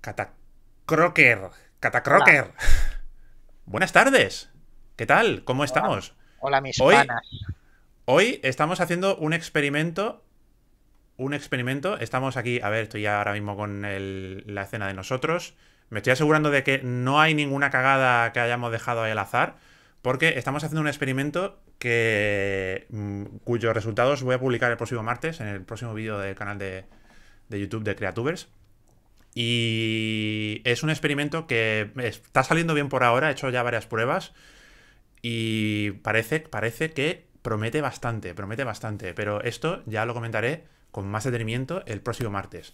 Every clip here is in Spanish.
Catacroker. Catacroker. Buenas tardes. ¿Qué tal? ¿Cómo estamos? Hola, mis hoy, Hoy estamos haciendo un experimento. Un experimento. Estamos aquí. A ver, estoy ya ahora mismo con la escena de nosotros. Me estoy asegurando de que no hay ninguna cagada que hayamos dejado ahí al azar. Porque estamos haciendo un experimento que. Mm, cuyos resultados voy a publicar el próximo martes en el próximo vídeo del canal de, de YouTube de Creatubers. Y es un experimento que está saliendo bien por ahora, he hecho ya varias pruebas y parece, parece que promete bastante, promete bastante, pero esto ya lo comentaré con más detenimiento el próximo martes.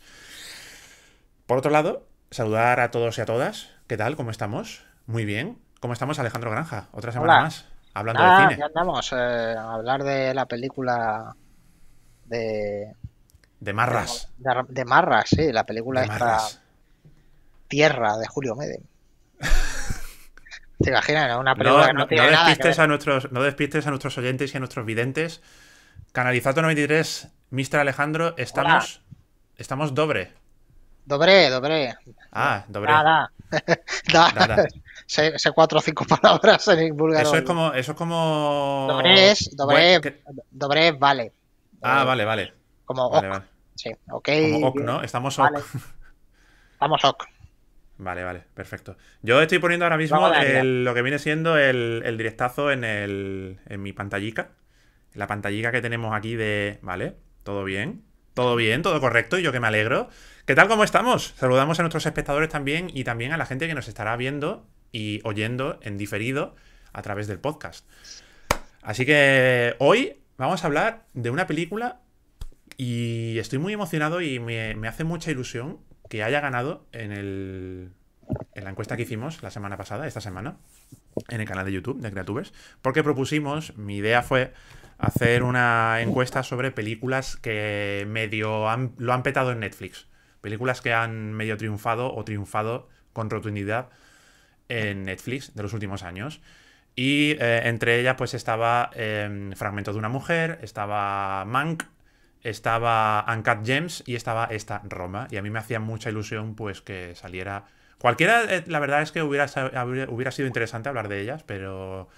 Por otro lado, saludar a todos y a todas. ¿Qué tal? ¿Cómo estamos? Muy bien. ¿Cómo estamos, Alejandro Granja? Otra semana más, hablando de ah, cine. Ya andamos eh, a hablar de la película de de Marras. De, Marras, sí, la película esta Tierra de Julio Medem. ¿Te imaginas? Una película no, que no, tiene nada a nuestros, No despistes a nuestros oyentes y a nuestros videntes. Canalizato 93, Mister Alejandro, estamos. Estamos doble. Dobre, dobre. Ah, dobre. da, da. Sé, cuatro o cinco palabras en búlgaro. Eso es como. Eso es como... Dobre es. Dobre, vale. Ah, vale, vale. Como ok. ¿no? Estamos ok. Estamos ok. Vale, vale, perfecto. Yo estoy poniendo ahora mismo lo que viene siendo el, directazo en, mi pantallica. la pantallica que tenemos aquí de. Vale, todo bien. Todo bien, todo correcto, y yo que me alegro. ¿Qué tal cómo estamos? Saludamos a nuestros espectadores también y también a la gente que nos estará viendo y oyendo en diferido a través del podcast. Así que hoy vamos a hablar de una película y estoy muy emocionado y me, hace mucha ilusión que haya ganado en, el, en la encuesta que hicimos la semana pasada, esta semana, en el canal de YouTube de Creatubers, porque propusimos, mi idea fue hacer una encuesta sobre películas que medio lo han petado en Netflix. Películas que han medio triunfado o triunfado con rotundidad en Netflix de los últimos años. Y eh, entre ellas pues estaba em, Fragmento de una mujer, estaba Mank, estaba Uncut Gems y estaba esta Roma. Y a mí me hacía mucha ilusión pues que saliera... Cualquiera, eh, la verdad es que hubiera, hubiera sido interesante hablar de ellas, pero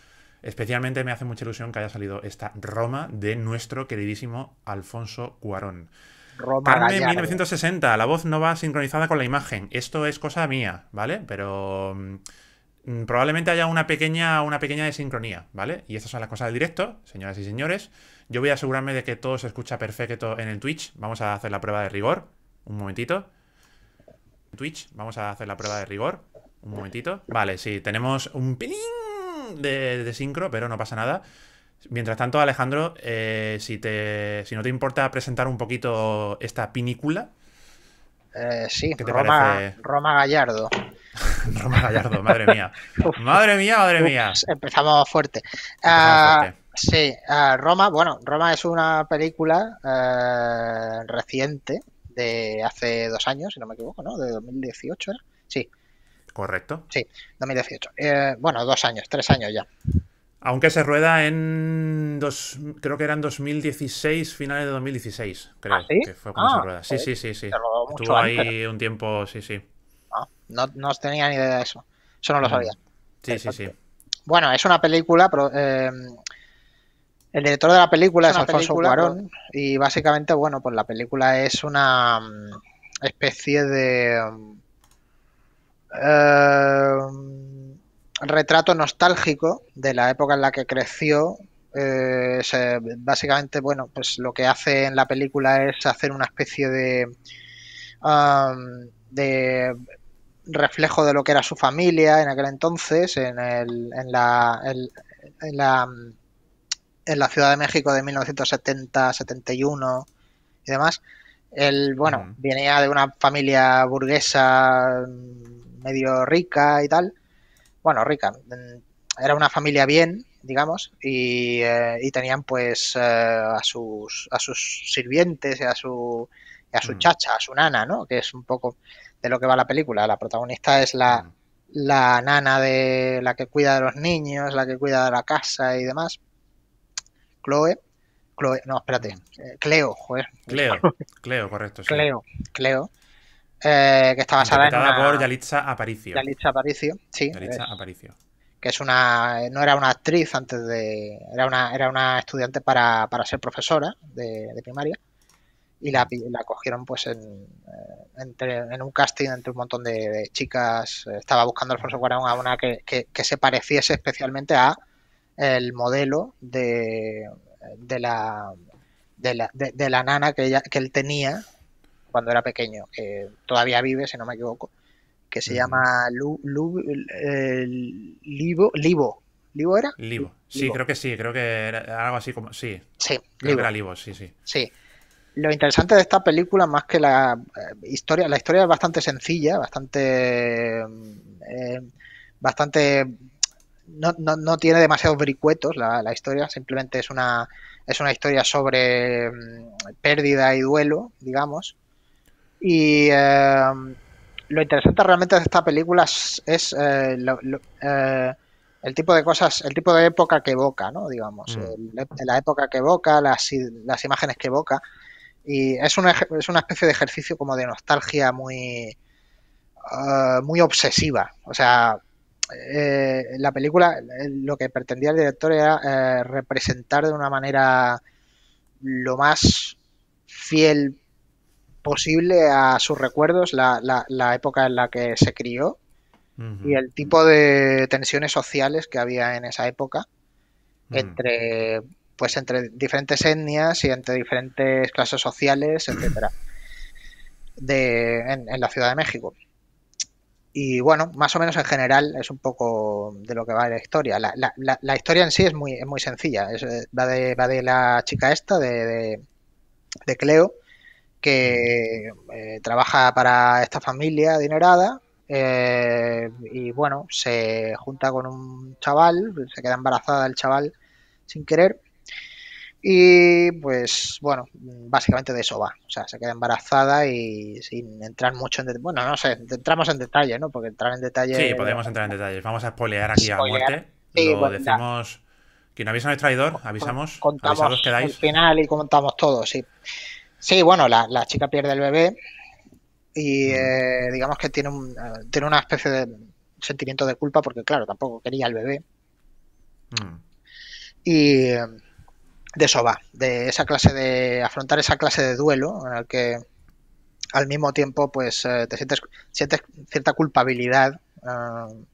especialmente me hace mucha ilusión que haya salido esta Roma de nuestro queridísimo Alfonso Cuarón. Roma 1960, la voz no va sincronizada con la imagen. Esto es cosa mía, ¿vale? Pero mm, Mm, probablemente haya una pequeña, una pequeña desincronía, ¿vale? Y estas son las cosas del directo, señoras y señores. Yo voy a asegurarme de que todo se escucha perfecto en el Twitch. Vamos a hacer la prueba de rigor. Un momentito. Twitch, vamos a hacer la prueba de rigor. Un momentito. Vale, sí, tenemos un pinín de, sincro, pero no pasa nada. Mientras tanto, Alejandro, eh, si, si no te importa presentar un poquito esta pinícula. Eh, sí, Roma Gallardo. Roma Gallardo, madre mía. madre mía, madre mía. empezamos fuerte. Ah, sí, ah, Roma, bueno, Roma es una película eh, reciente de hace dos años, si no me equivoco, ¿no? De 2018 era. Sí. Correcto. Sí, 2018. Eh, bueno, dos años, tres años ya. Aunque se rueda en. Dos, creo que eran 2016, finales de 2016, creo. ¿Ah, sí? Ah, sí, sí, sí. Estuvo ahí un tiempo, sí, sí. No, no, tenía ni idea de eso. Eso no lo mm. sabía. Sí, sí, sí. Bueno, es una película. Pero, eh, el director de la película es, Alfonso Y básicamente, bueno, pues la película es una mm, especie de. Mm, eh, retrato nostálgico de la época en la que creció. Eh, básicamente, bueno, pues lo que hace en la película es hacer una especie de. Ah, de reflejo de lo que era su familia en aquel entonces, en, el, en, la, en la, en, la, Ciudad de México de 1970-71 y demás. Él, bueno, venía de una familia burguesa medio rica y tal. Bueno, rica. Era una familia bien, digamos, y, eh, tenían pues eh, a, sus, a sus sirvientes y a su, a su chacha, a su nana, ¿no? Que es un poco de lo que va la película. La protagonista es mm. la, nana de la que cuida de los niños, la que cuida de la casa y demás. Chloe. no, espérate. Mm. Eh, Cleo, joder. Cleo, Cleo, correcto. Cleo, Cleo. Eh, que está basada en. Una... por Yalitza Aparicio. Yalitza Aparicio, sí. Yalitza Aparicio. Que es una. No era una actriz antes de. Era una, era una estudiante para, ser profesora de primaria y la, cogieron pues en, eh, entre, en un casting entre un montón de, chicas. Estaba buscando Alfonso Cuarón a una que, se pareciese especialmente a el modelo de, de la de la, nana que, que él tenía cuando era pequeño, que todavía vive, si no me equivoco, que se llama Lu, Livo, Livo. era? Livo. Sí, creo que sí, creo que era algo así como. Sí. Sí, Livo. era Livo, sí, sí. Sí lo interesante de esta película, más que la eh, historia, la historia es bastante sencilla, bastante. Eh, bastante. No, no, no, tiene demasiados bricuetos la, historia, simplemente es una, es una historia sobre mm, pérdida y duelo, digamos. Y eh, lo interesante realmente de esta película es, el tipo de cosas, el tipo de época que evoca, ¿no? Digamos, mm. la época que evoca, las, las imágenes que evoca. Y es una, es una especie de ejercicio como de nostalgia muy, ah, muy obsesiva. O sea, eh, la película eh, lo que pretendía el director era eh, representar de una manera lo más fiel posible a sus recuerdos la, la, época en la que se crió y el tipo de tensiones sociales que había en esa época entre pues entre diferentes etnias y entre diferentes clases sociales, etcétera, de, en, la Ciudad de México. Y bueno, más o menos en general es un poco de lo que va la historia. La, historia en sí es muy, es muy sencilla. Es, eh, va, de, va de la chica esta, de, Cleo, que eh, trabaja para esta familia adinerada eh, y bueno, se junta con un chaval, se queda embarazada el chaval sin querer y pues bueno, básicamente de eso va. O sea, se queda embarazada y sin entrar mucho en detalle. Bueno, no sé, entramos en detalle, ¿no? Porque entrar en detalle. Sí, podemos entrar en detalles. Vamos a spoilear aquí a muerte. Lo pues, decimos. Quien avisa es traidor, avisamos. Contamos que dais Al final y contamos todo, sí. Sí, bueno, la, chica pierde el bebé y eh, digamos que tiene, eh, tiene una especie de sentimiento de culpa porque, claro, tampoco quería el bebé. Mm. Y de eso va, de esa clase de afrontar esa clase de duelo en el que al mismo tiempo pues eh, te sientes, sientes cierta culpabilidad, eh,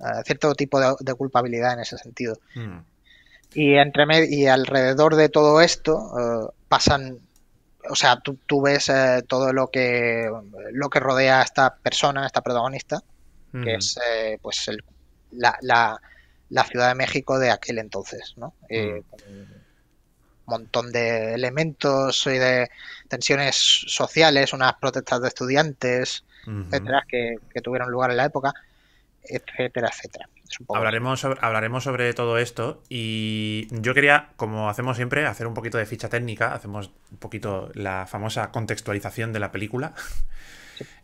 eh, cierto tipo de, culpabilidad en ese sentido. Mm. Y entre y alrededor de todo esto pasan, o sea, tú, tú ves todo lo que lo que rodea a esta persona, a esta protagonista, que mm. es pues la, la, Ciudad de México de aquel entonces, ¿no? Mm montón de elementos y de tensiones sociales, unas protestas de estudiantes, etcétera, que, tuvieron lugar en la época, etcétera, etcétera. Hablaremos sobre, hablaremos sobre todo esto y yo quería, como hacemos siempre, hacer un poquito de ficha técnica, hacemos un poquito la famosa contextualización de la película.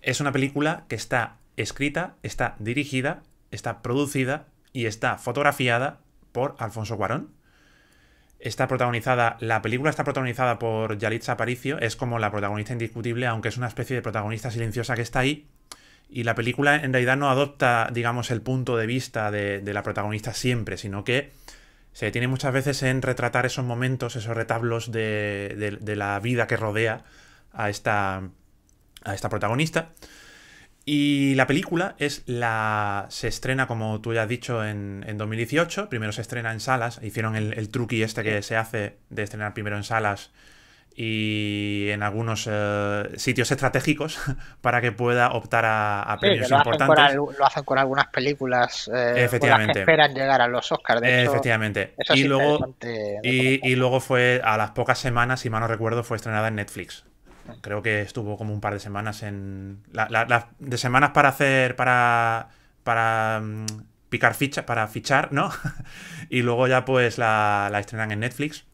Es una película que está escrita, está dirigida, está producida y está fotografiada por Alfonso Cuarón, está protagonizada, la película está protagonizada por Yalitza Aparicio, es como la protagonista indiscutible, aunque es una especie de protagonista silenciosa que está ahí. Y la película en realidad no adopta, digamos, el punto de vista de, la protagonista siempre, sino que se detiene muchas veces en retratar esos momentos, esos retablos de, la vida que rodea a esta, a esta protagonista. Y la película es la. se estrena, como tú ya has dicho, en, en 2018. Primero se estrena en salas. Hicieron el, el, truqui este que se hace de estrenar primero en salas y en algunos eh, sitios estratégicos para que pueda optar a, premios importantes. lo hacen con algunas películas eh, que esperan llegar a los Oscars. Efectivamente. y luego fue, a las pocas semanas, si mal no recuerdo, fue estrenada en Netflix creo que estuvo como un par de semanas en. de semanas para hacer. para. para mm, picar ficha, para fichar, ¿no? y luego ya pues la, estrenan en Netflix.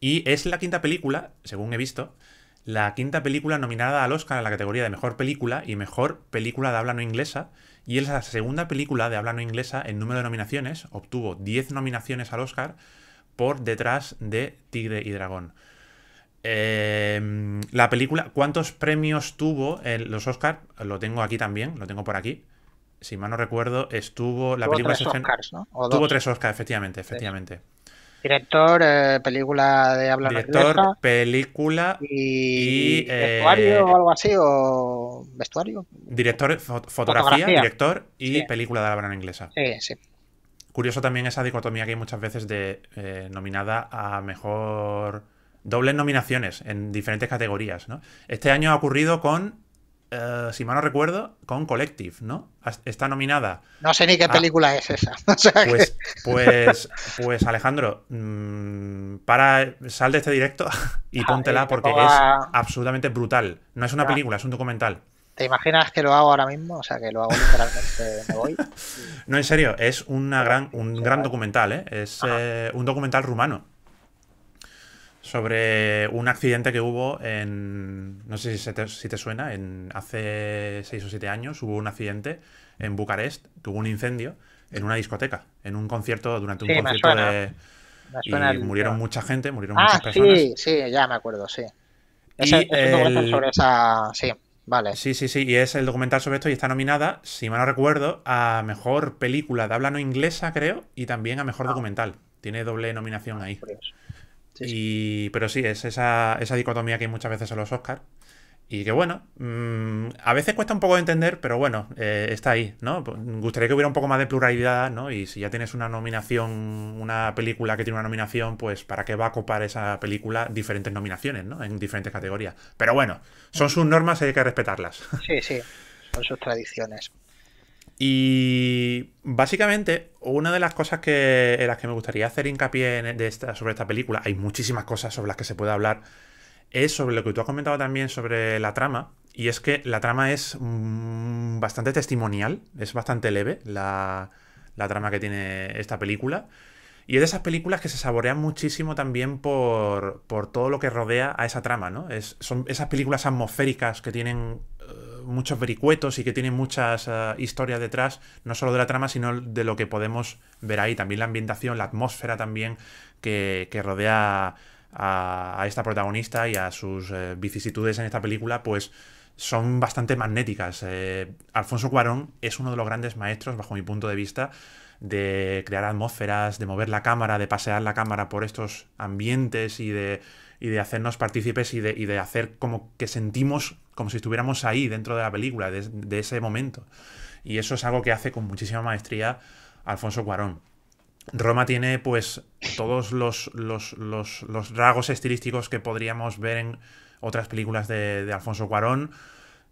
Y es la quinta película, según he visto, la quinta película nominada al Oscar en la categoría de mejor película y mejor película de habla no inglesa. Y es la segunda película de habla no inglesa en número de nominaciones. Obtuvo 10 nominaciones al Oscar por detrás de Tigre y Dragón. Em, la película, ¿cuántos premios tuvo los Oscars? Lo tengo aquí también, lo tengo por aquí. Si mal no recuerdo, estuvo la tuvo película. Tres Oscars, tuvo tres Oscars, efectivamente, efectivamente. Director, eh, película de habla Director, película y, eh, vestuario o algo así o vestuario. Director, fotografía, director y película de habla inglesa. Sí, sí. Curioso también esa dicotomía que hay muchas veces de eh, nominada a mejor dobles nominaciones en diferentes categorías, ¿no? Este año ha ocurrido con, eh, si mal no recuerdo, con Collective, ¿no? Está nominada. No sé ni qué película es esa. Pues, pues, pues, Alejandro, mm, para, sal de este directo y ah, póntela eh, porque es absolutamente brutal. No es una película, es un documental. ¿Te imaginas que lo hago ahora mismo? O sea, que lo hago literalmente, me voy. No, en serio, es una gran, un gran documental, ¿eh? Es un documental rumano sobre un accidente que hubo en, no sé si, te, suena, en hace seis o siete años hubo un accidente en Bucarest, Tuvo un incendio en una discoteca, en un concierto, durante un concierto de... Y murieron mucha gente, murieron ah, muchas personas. Sí, sí, ya me acuerdo, sí. sobre esa... Sí, vale. Sí, sí, sí, y es el documental sobre esto y está nominada, si mal no recuerdo, a Mejor Película de habla no inglesa, creo, y también a Mejor ah. Documental. Tiene doble nominación ahí. Ah, pero sí, es esa, dicotomía que hay muchas veces en los Oscars. Y que bueno, mm, a veces cuesta un poco de entender, pero bueno, eh, está ahí, ¿no? Me pues, gustaría que hubiera un poco más de pluralidad, ¿no? Y si ya tienes una nominación, una película que tiene una nominación, pues ¿para qué va a copar esa película diferentes nominaciones, ¿no? En diferentes categorías. Pero bueno, son sus normas y hay que respetarlas. Sí, sí, son sus tradiciones. Y básicamente, una de las cosas que, en las que me gustaría hacer hincapié e, de esta, sobre esta película, hay muchísimas cosas sobre las que se puede hablar, es sobre lo que tú has comentado también sobre la trama, y es que la trama es mm, bastante testimonial, es bastante leve la, trama que tiene esta película. Y es de esas películas que se saborean muchísimo también por, por todo lo que rodea a esa trama, ¿no? Es, son esas películas atmosféricas que tienen eh, muchos vericuetos y que tiene muchas eh, historias detrás, no solo de la trama, sino de lo que podemos ver ahí. También la ambientación, la atmósfera también que, que rodea a, esta protagonista y a sus eh, vicisitudes en esta película, pues son bastante magnéticas. Eh, Alfonso Cuarón es uno de los grandes maestros, bajo mi punto de vista, de crear atmósferas, de mover la cámara, de pasear la cámara por estos ambientes y de, y de hacernos partícipes y de, y de hacer como que sentimos como si estuviéramos ahí dentro de la película, de, ese momento. Y eso es algo que hace con muchísima maestría Alfonso Cuarón. Roma tiene pues todos los, los, rasgos estilísticos que podríamos ver en otras películas de, Alfonso Cuarón,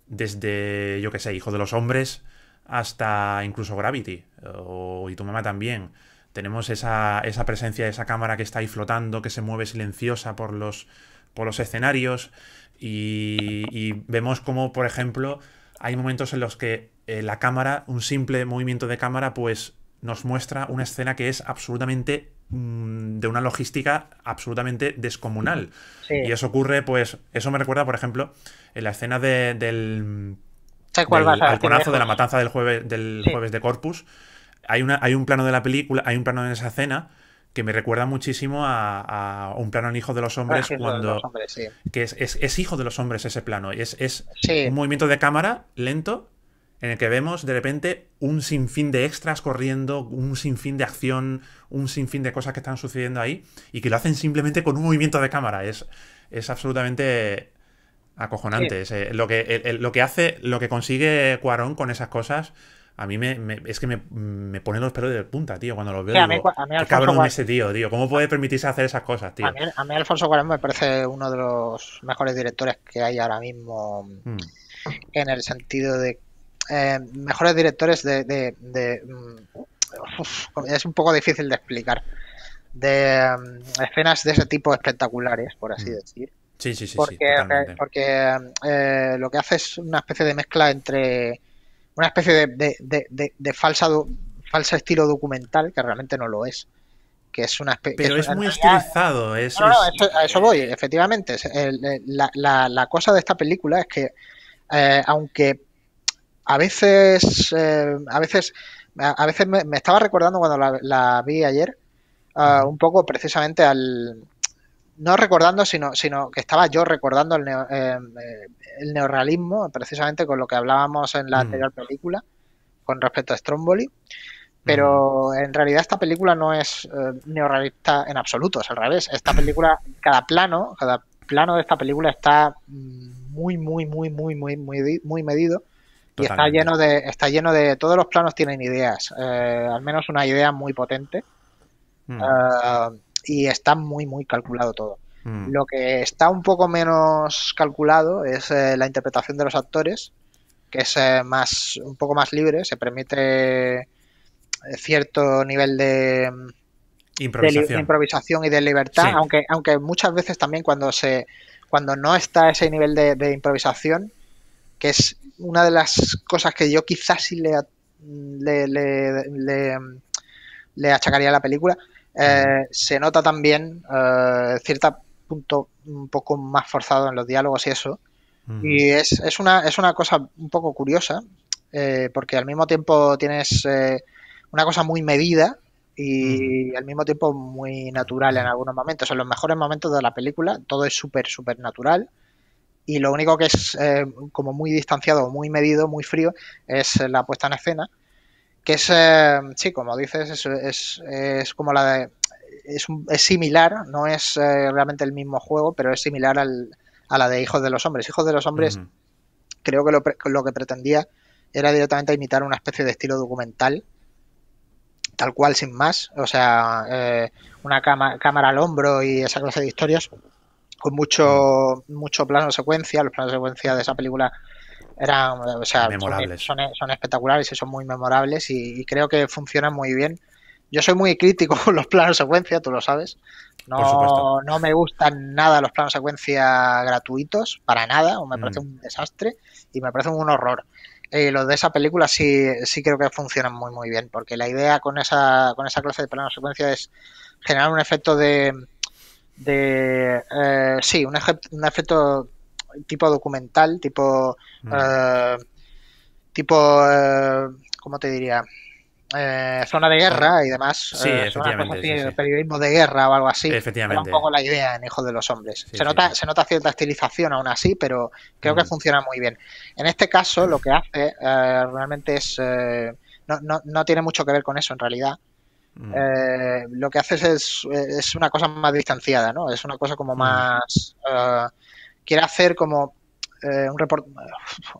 desde, yo qué sé, Hijo de los Hombres, hasta incluso Gravity, o, y tu mamá también. Tenemos esa, presencia de esa cámara que está ahí flotando, que se mueve silenciosa por los, por los escenarios. Y, vemos como, por ejemplo, hay momentos en los que eh, la cámara, un simple movimiento de cámara, pues nos muestra una escena que es absolutamente mm, de una logística absolutamente descomunal. Y eso ocurre, pues, eso me recuerda, por ejemplo, en la escena del, del de la matanza del jueves, del jueves de Corpus. Hay, una, hay un plano de la película, hay un plano en esa escena que me recuerda muchísimo a, un plano en Hijo de los ah, Hombres, cuando, que es, Hijo de los Hombres ese plano, es, un movimiento de cámara lento en el que vemos de repente un sinfín de extras corriendo, un sinfín de acción, un sinfín de cosas que están sucediendo ahí, y que lo hacen simplemente con un movimiento de cámara, es, es absolutamente acojonante. lo, que, lo que hace, lo que consigue Cuarón con esas cosas a mí me, es que me, me, ponen los pelos de punta, tío, cuando los veo. cabrón ese tío, tío. ¿Cómo puede permitirse hacer esas cosas, tío? A mí, Alfonso Cuarón me parece uno de los mejores directores que hay ahora mismo mm. en el sentido de eh, mejores directores de, mm, es un poco difícil de explicar de mm, escenas de ese tipo espectaculares, por así decir. Sí, sí, sí. Porque, eh, lo que hace es una especie de mezcla entre una especie de, de, falsa estilo documental que realmente no lo es. Que es una Pero es, muy estilizado. a eso voy, efectivamente. La, la, cosa de esta película es que, eh, aunque a veces, eh, a veces, a veces me, estaba recordando cuando la, vi ayer, ah, un poco precisamente al, no recordando, sino, sino que estaba yo recordando el, neo, eh, eh, neorrealismo, precisamente con lo que hablábamos en la mm. anterior película, con respecto a Stromboli. Pero mm. en realidad esta película no es eh, neorrealista en absoluto, es al revés. Esta película, cada plano, cada plano de esta película está muy, muy, muy, muy, muy, muy, muy medido. Y está lleno de, está lleno de, todos los planos tienen ideas, al menos una idea muy potente. Mm. Ah, y está muy, muy calculado todo. Mm. Lo que está un poco menos calculado es eh, la interpretación de los actores, que es eh, más, un poco más libre, se permite eh, cierto nivel de improvisación, y de libertad, aunque, aunque muchas veces también cuando se cuando no está ese nivel de, improvisación, que es una de las cosas que yo quizás sí le achacaría a la película, eh, se nota también eh, cierto punto un poco más forzado en los diálogos y eso. Y es, es, una, es una cosa un poco curiosa, eh, porque al mismo tiempo tienes una cosa muy medida y al mismo tiempo muy natural en algunos momentos. En los mejores momentos de la película todo es súper, súper natural. Y lo único que es como muy distanciado, muy medido, muy frío, es la puesta en escena que es, eh, sí, como dices, es, como la de... Es, similar, no es eh, realmente el mismo juego, pero es similar al, a la de Hijos de los Hombres. Hijos de los Hombres creo que lo, lo, que pretendía era directamente imitar una especie de estilo documental, tal cual, sin más. O sea, eh, una cámara al hombro y esa clase de historias, con mucho, plano de mucho plano secuencia. Los planos secuencia de esa película eran, o Son, espectaculares y son muy memorables y, creo que funcionan muy bien. Yo soy muy crítico con los planos secuencia, tú lo sabes. No, no me gustan nada los planos secuencia gratuitos, para nada, o me mm. parece un desastre y me parece un horror. Eh, los de esa película sí, sí creo que funcionan muy muy bien, porque la idea con esa, con esa clase de plano secuencia es generar un efecto de, de eh, sí, un, un efecto tipo documental, tipo. Mm. Eh, tipo. Eh, ¿Cómo te diría? Eh, zona de guerra y demás. Sí, efectivamente. Periodismo de guerra o algo así. Efectivamente. un la idea en Hijos de los Hombres. se, nota, se nota cierta estilización aún así, pero creo que mm. funciona muy bien. En este caso, lo que hace realmente es. No, no, no, tiene mucho que ver con eso en realidad. Mm. lo que hace es, es, una cosa más distanciada, ¿no? Es una cosa como más quiere hacer como eh, un report, eh,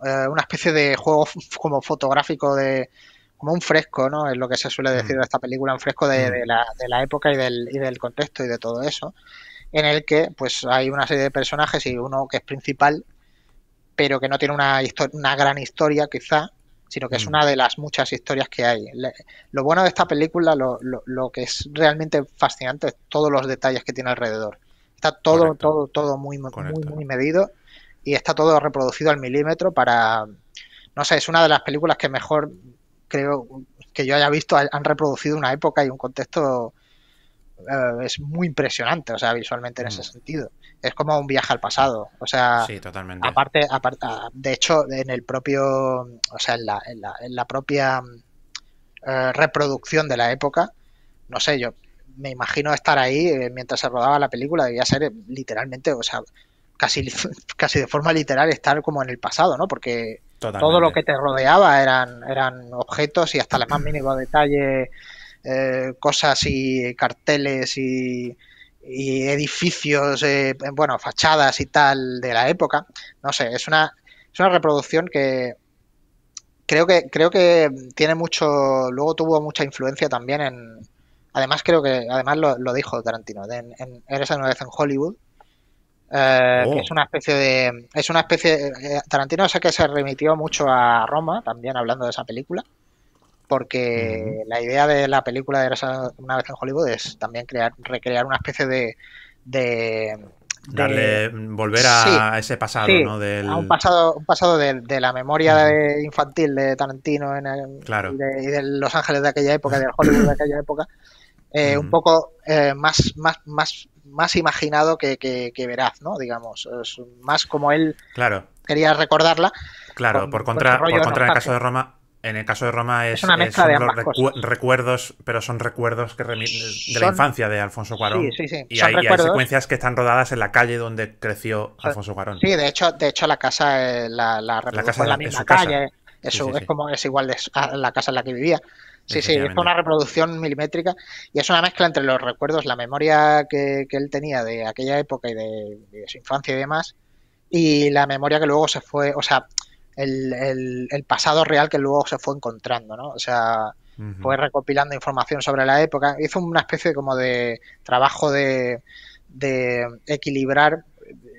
eh, una especie de juego como fotográfico de como un fresco, ¿no? Es lo que se suele decir mm. de esta película, un fresco de, mm. la, de la, época y del, contexto y de todo eso, en el que pues hay una serie de personajes y uno que es principal, pero que no tiene una, una gran historia quizá, sino que es mm. una de las muchas historias que hay. lo bueno de esta película, lo, lo, lo que es realmente fascinante, es todos los detalles que tiene alrededor todo, todo, todo muy, muy, muy medido y está todo reproducido al milímetro para... No sé, es una de las películas que mejor creo que yo haya visto. Han reproducido una época y un contexto... Eh, es muy impresionante, o sea, visualmente en ese mm. sentido. Es como un viaje al pasado, o sea, sí, totalmente. Aparte, aparte, ah, de hecho, en el propio, o sea, en la, en la, propia eh, reproducción de la época, no sé, yo me imagino estar ahí eh, mientras se rodaba la película, debía ser eh, literalmente, o sea, casi, casi de forma literal estar como en el pasado, ¿no? Porque todo lo que te rodeaba eran, eran objetos y hasta el más mínimo detalle, eh, cosas y carteles y, edificios, bueno, fachadas y tal de la época. No sé, es una, es una reproducción que creo que creo que tiene mucho luego tuvo mucha influencia también en, Además, creo que además lo, dijo Tarantino de, en, Eres una vez en Hollywood. Eh, que oh. es una especie de. Es una especie. Eh, Tarantino sé que se remitió mucho a Roma, también hablando de esa película. Porque la idea de la película de Eres una vez en Hollywood es también crear, recrear una especie de, de darle volver a, ese pasado no a un pasado un pasado de, la memoria infantil de Tarantino en y, de, de, Los Ángeles de aquella época de Hollywood de aquella época eh, un poco eh, más, más, más, más imaginado que, que, veraz, ¿no? Digamos, más como él claro. quería recordarla. Claro, por contra, por contra en el caso de Roma, en el caso de Roma es, son recuerdos, pero son recuerdos que de la infancia de Alfonso Cuarón. Y, hay, secuencias que están rodadas en la calle donde creció Alfonso Cuarón. Sí, de hecho, de hecho la casa, eh, la, la, en la misma calle es como es igual de a la casa en la que vivía. Sí, sí, es una reproducción milimétrica y es una mezcla entre los recuerdos, la memoria que, él tenía de aquella época y de, su infancia y demás, y la memoria que luego se fue, o sea, el, pasado real que luego se fue encontrando, ¿no? O sea, fue recopilando información sobre la época, hizo una especie como de trabajo de, equilibrar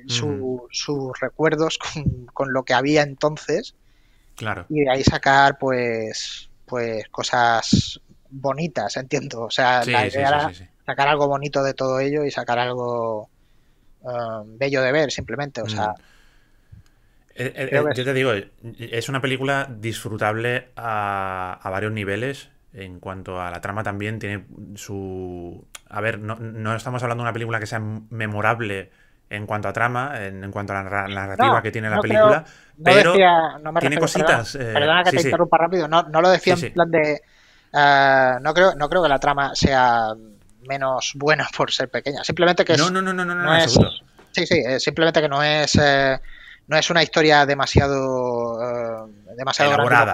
sus recuerdos con, lo que había entonces Claro. Y ahí sacar, pues, pues cosas bonitas, entiendo. O sea, la idea era sacar algo bonito de todo ello y sacar algo um, bello de ver, simplemente. O sea. Mm. Eh, eh, eh, yo te digo, es una película disfrutable a, varios niveles. En cuanto a la trama también tiene su... A ver, no, no, estamos hablando de una película que sea memorable en cuanto a trama, en, cuanto a la narrativa que tiene la película. pero tiene cositas. Eh, perdona, que te interrumpa rápido. No, no lo decía en plan de. Eh, no, creo, no creo que la trama sea menos buena por ser pequeña. Simplemente que. No, es, no, no, no, no, no, es, Sí, sí, eh, simplemente que no es. no es una historia demasiado. demasiado elaborada.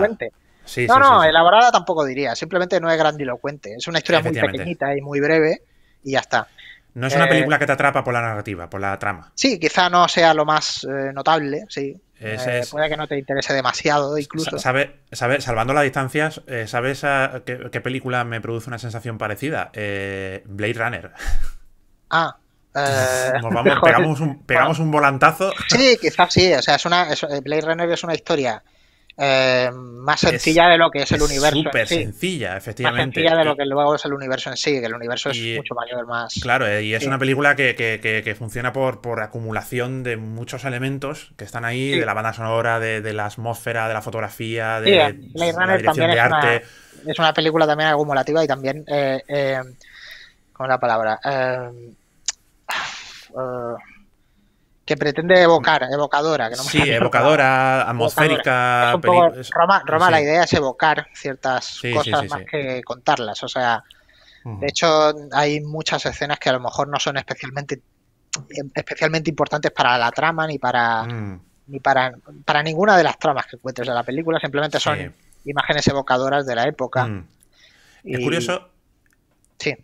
no, no, elaborada tampoco diría. Simplemente no es grandilocuente. Es una historia muy pequeñita y muy breve y ya está. No es una eh, película que te atrapa por la narrativa, por la trama. Sí, quizá no sea lo más eh, notable, sí. Eh, puede que no te interese demasiado, incluso. Sabe, salvando las distancias, ¿sabes qué, película me produce una sensación parecida? Blade Runner. Ah. Nos vamos, pegamos, un, un volantazo. Sí, quizás sí. O sea, es una, Blade Runner es una historia eh, más sencilla de lo que es el universo. Súper sencilla, efectivamente. Más sencilla de lo que luego es el universo en sí, que el universo es mucho mayor, más. Claro, eh, y es una película que, funciona por, por, acumulación de muchos elementos que están ahí, de la banda sonora, de, la atmósfera, de la fotografía, de, la dirección de arte. Es una, película también acumulativa y también. Eh, eh ¿Cómo es la palabra? Ah, que pretende evocar, evocadora. sí, evocadora, atmosférica. Roma, la idea es evocar ciertas cosas más que contarlas. O sea, de hecho, hay muchas escenas que a lo mejor no son especialmente, em, especialmente importantes para la trama ni para, mm. ni para, para ninguna de las tramas que encuentres de la película. Simplemente son imágenes evocadoras de la época. Mm. Es curioso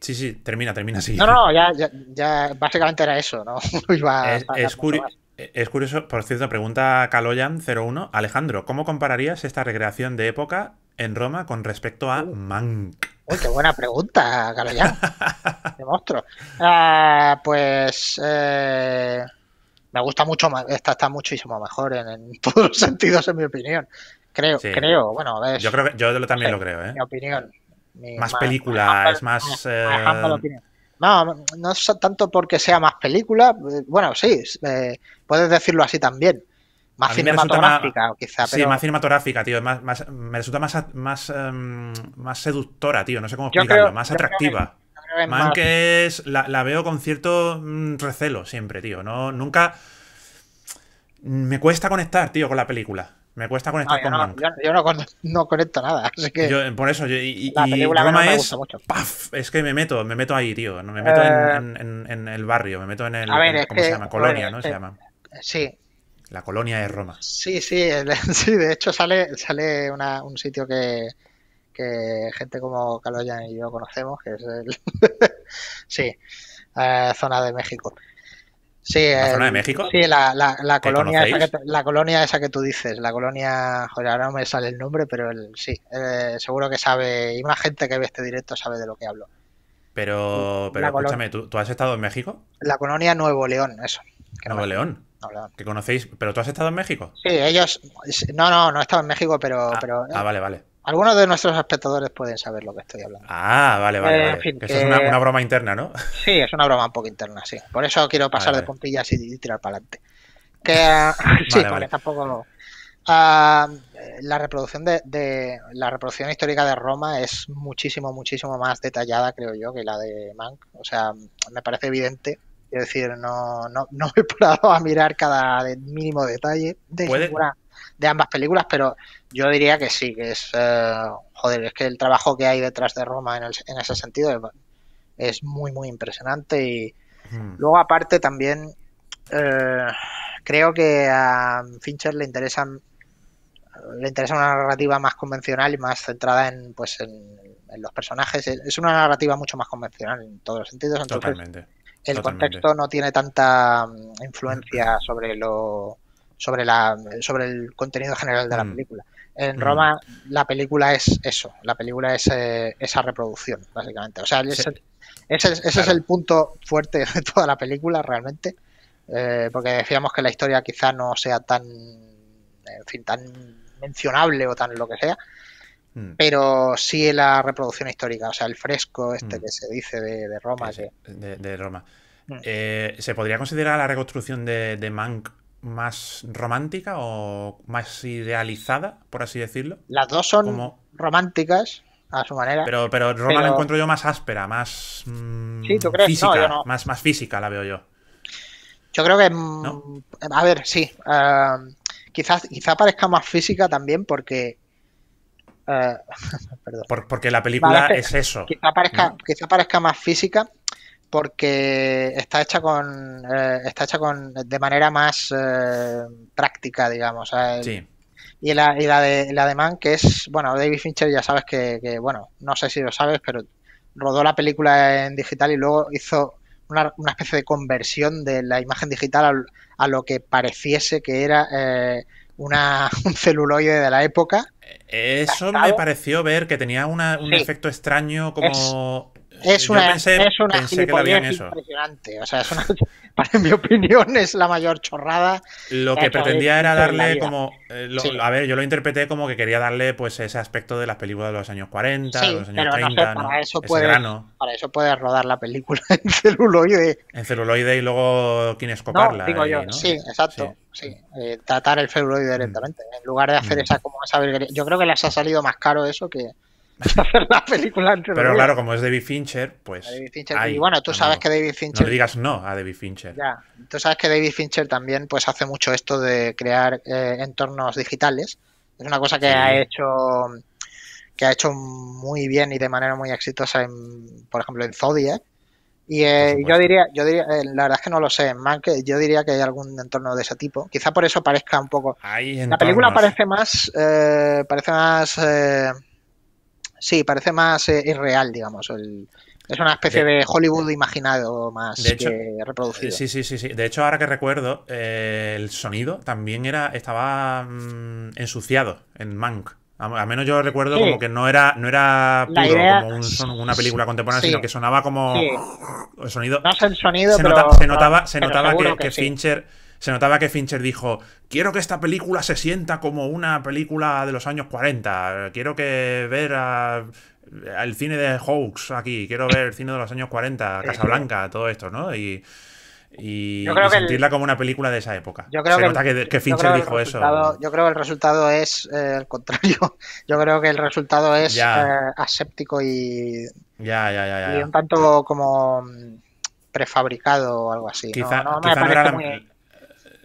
Sí. sí, termina, termina, sí. No, no, ya, básicamente era eso, ¿no? Eh, es, curioso, por cierto, pregunta Caloyan01. Alejandro, ¿cómo compararías esta recreación de época en Roma con respecto a uh. Mank? Uy, qué buena pregunta, Caloyan. qué monstruo. Ah, pues. Eh, me gusta mucho, esta está muchísimo mejor en, todos los sentidos, en mi opinión. Creo, creo, bueno, Yo, creo yo también lo creo, ¿eh? Mi opinión más, película, es más... Eh, no, no es tanto porque sea más película, eh, bueno, sí, eh, puedes decirlo así también. Más cinematográfica, quizás. quizá. Sí, más cinematográfica, tío. me resulta más, más, em, más seductora, tío. No sé cómo explicarlo. más atractiva. Más que es. La, la, veo con cierto mm, recelo siempre, tío. No, nunca. Me cuesta conectar, tío, con la película. Me cuesta conectar con no, yo, no, no, conecto nada, así que... por eso, yo, y, Roma es... Paf, es que me meto, me meto ahí, tío. Me meto eh, en, el barrio, me meto en el... ¿Cómo se llama? Colonia, ¿no? se llama. Sí. La colonia de Roma. Sí, sí, sí de hecho sale, sale una, un sitio que, que gente como Caloyan y yo conocemos, que es el... sí, eh, zona de México. Sí, ¿La de México? Sí, la, la, la colonia esa que, la colonia esa que tú dices, la colonia, joder, ahora no me sale el nombre, pero el, sí, eh, seguro que sabe, y más gente que ve este directo sabe de lo que hablo. Pero, pero escúchame, ¿tú, has estado en México? La colonia Nuevo León, eso. Nuevo León. que conocéis, pero tú has estado en México. Sí, ellos, no, no, no he estado en México, pero, ah, pero ah, vale, vale. Algunos de nuestros espectadores pueden saber lo que estoy hablando. Ah, vale, vale. Eh, es una, broma interna, ¿no? Sí, es una broma un poco interna, sí. Por eso quiero pasar de puntillas y, tirar para adelante. Que, sí, tampoco ah, la reproducción de, la reproducción histórica de Roma es muchísimo muchísimo más detallada creo yo que la de Mank o sea me parece evidente es decir no no, no me he parado a mirar cada mínimo detalle de ¿Puede, de ambas películas, pero yo diría que sí, que es, eh, joder, es que el trabajo que hay detrás de Roma en, ese sentido es, muy, muy impresionante. Y hmm. luego aparte también eh, creo que a Fincher le interesan le interesa una narrativa más convencional y más centrada en pues en, los personajes es una narrativa mucho más convencional en todos los sentidos entonces Totalmente. el contexto no tiene tanta mm, influencia sobre lo sobre, la, sobre el contenido general de la mm. película. En mm. Roma la película es eso, la película es eh, esa reproducción, básicamente. O sea, ese, es el punto fuerte de toda la película realmente, eh, porque decíamos que la historia quizá no sea tan, en fin, tan mencionable o tan lo que sea, mm. pero sí la reproducción histórica, o sea, el fresco este que se dice de, Roma. de, Roma. Eh, ¿Se podría considerar la reconstrucción de, de Mank más romántica o más idealizada, por así decirlo. Las dos son románticas a su manera. Pero, Roma la encuentro yo más áspera, más mm, física, Más, más física la veo yo. Yo creo que, mm, a ver, sí, eh, quizás quizá parezca más física también porque... Eh, perdón. porque la película es eso. Quizá parezca, quizá parezca más física porque está hecha con eh, está hecha con de manera más eh, práctica digamos sí y la, y la de la de que es bueno David Fincher ya sabes que, bueno no sé si lo sabes pero rodó la película en digital y luego hizo una, especie de conversión de la imagen digital a, lo que pareciese que era eh, una, un celuloide de la época eso me pareció ver que tenía un efecto extraño como es una, es una que impresionante. O sea, es una, para mi opinión es la mayor chorrada. Lo que, pretendía era darle como... Eh, a ver, yo lo interpreté como que quería darle pues ese aspecto de las películas de los años 40, de los años pero para, Eso puedes, rodar la película en celuloide. En celuloide y luego Quinescoparla No, digo yo, sí, exacto. Sí. Eh, tratar el celuloide mm. directamente. En lugar de hacer mm. esa como esa... Yo creo que les ha salido más caro eso que la película Pero claro, como es David Fincher, pues. y bueno, tú sabes que David Fincher. No digas no a David Fincher. Ya. Tú sabes que David Fincher también pues hace mucho esto de crear eh, entornos digitales. Es una cosa que ha hecho que ha hecho muy bien y de manera muy exitosa en, por ejemplo, en Zodiac. Y eh, yo diría, yo diría, eh, la verdad es que no lo sé, más que yo diría que hay algún entorno de ese tipo. Quizá por eso parezca un poco. la película parece más, parece más Sí, parece más eh, irreal, digamos. es una especie de, Hollywood imaginado más que reproducido. Eh, sí, sí, sí, De hecho, ahora que recuerdo, eh, el sonido también era estaba mm, ensuciado en Mank. Al menos yo recuerdo como que no era, no era puro como una película contemporánea, sino que sonaba como el sonido. No sé el sonido, se pero, notaba, se notaba, que, que, que Fincher se notaba que Fincher dijo, quiero que esta película se sienta como una película de los años 40, quiero que ver El cine de Hawks aquí, quiero ver el cine de los años 40, Casablanca, todo esto, ¿no? Y, sentirla como una película de esa época. Yo creo se que, nota que, Fincher dijo eso. Yo creo que el resultado es el eh, contrario. Yo creo que el resultado es eh, aséptico y, y un tanto como prefabricado o algo así. Quizá no,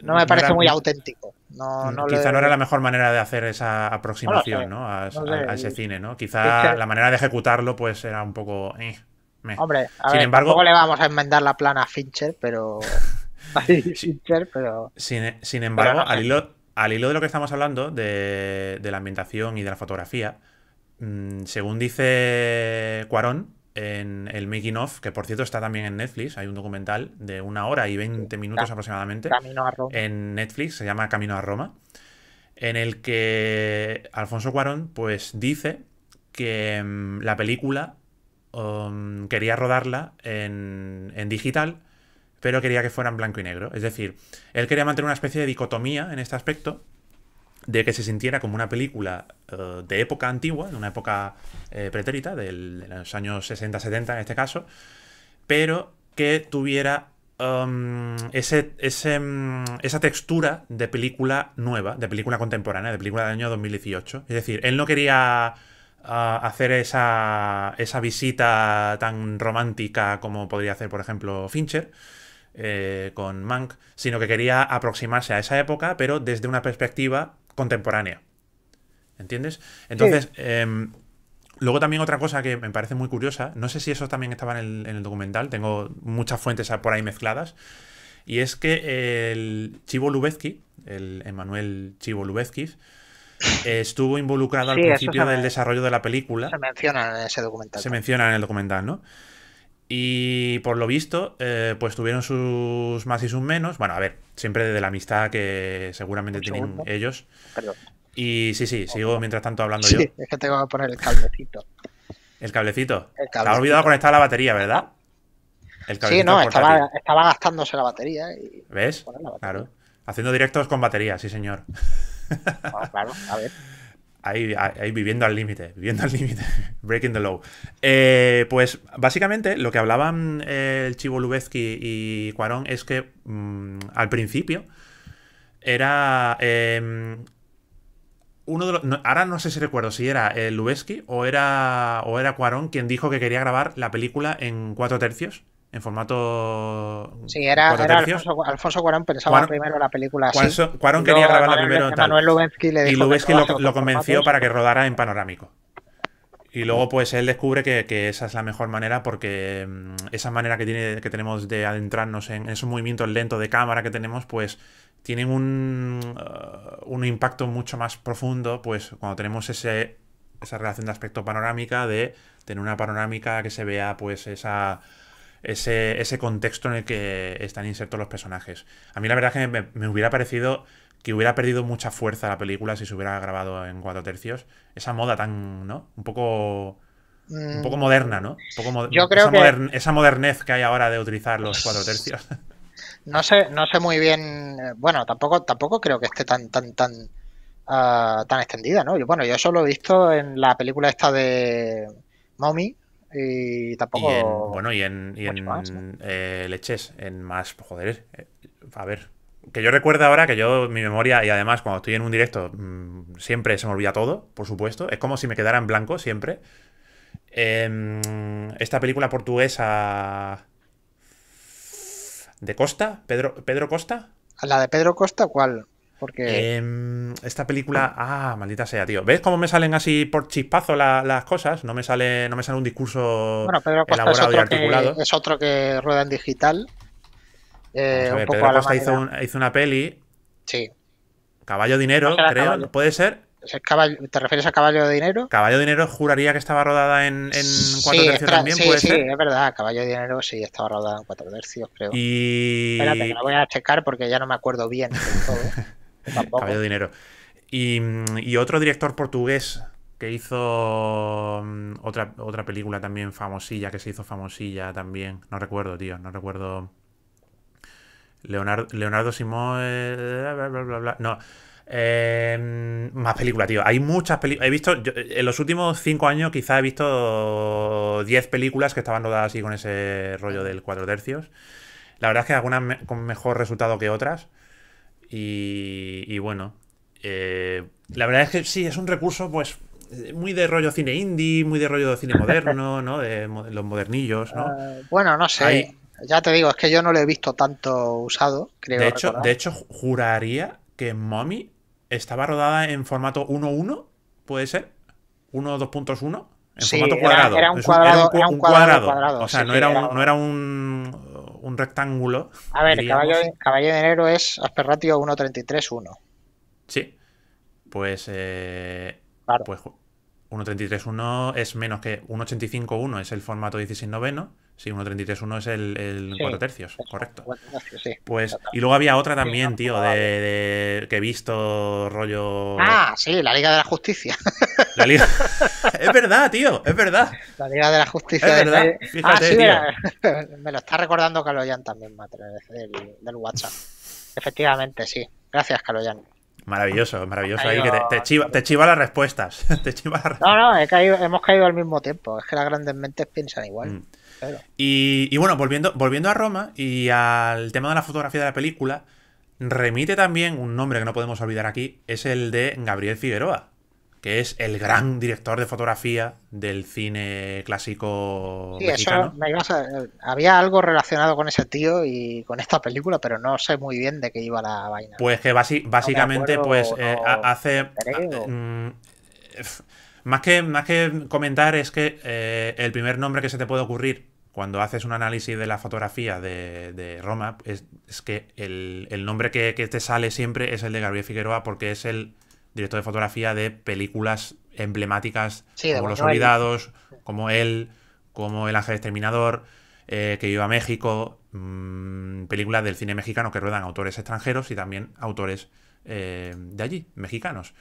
no me parece muy auténtico. Mm, quizá no era la mejor manera de hacer esa aproximación no a, ese cine, ¿no? Quizá la manera de ejecutarlo pues era un poco... Eh, Hombre, a Sin embargo... le vamos a enmendar la plana a Fincher, pero... pero... Sin, embargo, al, hilo, al hilo de lo que estamos hablando, de, la ambientación y de la fotografía, mm, según dice Cuarón, en el Making of, que por cierto está también en Netflix, hay un documental de una hora y 20 minutos aproximadamente en Netflix, se llama Camino a Roma, en el que Alfonso Cuarón pues dice que mm, la película um, quería rodarla en, en digital, pero quería que fuera en blanco y negro. Es decir, él quería mantener una especie de dicotomía en este aspecto de que se sintiera como una película eh, de época antigua, de una época eh, pretérita, de los años 60-70 en este caso, pero que tuviera em, ese, em, esa textura de película nueva, de película contemporánea, de película del año 2018. Es decir, él no quería ah, hacer esa, esa visita tan romántica como podría hacer, por ejemplo, Fincher. Eh, con Mank, sino que quería aproximarse a esa época, pero desde una perspectiva contemporánea. ¿Entiendes? Entonces, em, luego también otra cosa que me parece muy curiosa, no sé si eso también estaba en el, documental, tengo muchas fuentes por ahí mezcladas, y es que el Chivo Lubezki, el Emanuel Chivo Lubezki, estuvo involucrado al principio del desarrollo de la película. Se menciona en ese documental. Se menciona en el documental, ¿no? Y por lo visto, eh, pues tuvieron sus más y sus menos. Bueno, a ver, siempre desde la amistad que seguramente tienen ellos. Y sí, sí, sigo mientras tanto hablando sí, Es que tengo que poner el cablecito. ¿El cablecito? El cablecito. olvidado conectar la batería, ¿verdad? sí, no, estaba, gastándose la batería. ¿Ves? Claro. Haciendo directos con batería, sí, señor. Ah, claro, a ver. Ahí, viviendo al límite, viviendo al límite, breaking the law. Eh, pues básicamente lo que hablaban eh, el Chivo Lubezki y Cuarón es que mm, al principio era... Em, uno de los, ahora no sé si recuerdo si era eh, Lubezki o era, o era Cuarón quien dijo que quería grabar la película en cuatro tercios en formato. Sí, era, Alfonso, Cuarón pensaba primero la película así. Cuarón, quería grabarla la primero. y Lubezki lo, convenció para que rodara en panorámico. Y luego, pues él descubre que, esa es la mejor manera, porque mm, esa manera que, tiene, que tenemos de adentrarnos en esos movimientos lentos de cámara que tenemos, pues tienen un, uh, un impacto mucho más profundo, pues cuando tenemos ese, esa relación de aspecto panorámica, de tener una panorámica que se vea, pues esa ese, contexto en el que están insertos los personajes. A mí la verdad es que me, hubiera parecido que hubiera perdido mucha fuerza la película si se hubiera grabado en cuatro tercios. Esa moda tan, ¿no? Un poco... Un poco mm. moderna, ¿no? Yo creo esa, modernez que hay ahora de utilizar los cuatro tercios. No sé, no sé muy bien. Bueno, tampoco, tampoco creo que esté tan, tan, tan, ah, tan extendida, ¿no? Bueno, yo solo he visto en la película esta de Mommy, y tampoco. bueno, y en, eh, leches, en más, joder. Eh, a ver. Que yo recuerdo ahora que yo, mi memoria, y además cuando estoy en un directo, mm, siempre se me olvida todo, por supuesto. Es como si me quedara en blanco siempre. Em, esta película portuguesa. ¿De Costa? ¿Pedro, Pedro Costa? ¿La de Pedro Costa cuál? Porque... Em, esta película. Ah, maldita sea, tío. ¿Ves cómo me salen así por chispazo las cosas? No me sale, no me sale un discurso elaborado y articulado. es otro que rueda en digital. Eh, un poco a la hizo, una peli. Sí. Caballo Dinero, creo. ¿Puede ser? ¿Te refieres a Caballo de Dinero? Caballo de Dinero juraría que estaba rodada en, en cuatro tercios también, sí, ¿puede sí, ser? es verdad, Caballo de Dinero sí estaba rodada en cuatro tercios, creo. Y... Espérate, que la voy a checar porque ya no me acuerdo bien del todo. Caballo dinero. Y, otro director portugués que hizo mm, otra, otra película también famosilla, que se hizo famosilla también. No recuerdo, tío, no recuerdo. Leonardo, Leonardo Simón. Eh, bla, bla, bla, No. Eh, mm, más película tío. Hay muchas películas. He visto. en los últimos cinco años, quizá he visto 10 películas que estaban rodadas así con ese rollo del cuatro tercios. La verdad es que algunas con mejor resultado que otras. Y, bueno, eh, la verdad es que sí, es un recurso pues eh, muy de rollo cine indie, muy de rollo de cine moderno, ¿no? De los modernillos, ¿no? Eh, bueno, no sé. Ya te digo, es que yo no lo he visto tanto usado, creo. De hecho, de hecho juraría que Mommy estaba rodada en formato 1.1, ¿puede ser? 1.2.1. En formato cuadrado. Era, un cuadrado, un, cuadrado, o sea, no era un un rectángulo. A ver, caballo, de enero es Asperratio 1.33.1. Sí. Pues. Eh, Pues 1.33.1 es menos que 1.85.1 es el formato 16 noveno. Sí, 1.33.1 es el, el 4 tercios, correcto. Pues, y luego había otra también, tío, de, que he visto rollo. Ah, sí, la Liga de la Justicia. es verdad, tío, es verdad. La Liga de la Justicia. Es verdad. Fíjate, ah, me lo está recordando Caloyan también, Matre, del, del WhatsApp. Efectivamente, sí. Gracias, Caloyan. Maravilloso, maravilloso. te, te, chiva, te, chiva, las respuestas. te No, no, hemos caído al mismo tiempo. Es que las grandes mentes piensan igual. Mm. Y, bueno, volviendo, volviendo a Roma y al tema de la fotografía de la película, remite también un nombre que no podemos olvidar aquí, es el de Gabriel Figueroa, que es el gran director de fotografía del cine clásico sí, había algo relacionado con ese tío y con esta película, pero no sé muy bien de qué iba la vaina. Pues que básicamente pues eh, hace... Más que, más que comentar es que eh, el primer nombre que se te puede ocurrir cuando haces un análisis de la fotografía de, Roma es, que el, nombre que, que, te sale siempre es el de Gabriel Figueroa porque es el director de fotografía de películas emblemáticas como Los Olvidados, como él, como El Ángel Exterminador, eh, que iba a México, mm, películas del cine mexicano que ruedan autores extranjeros y también autores eh, de allí, mexicanos.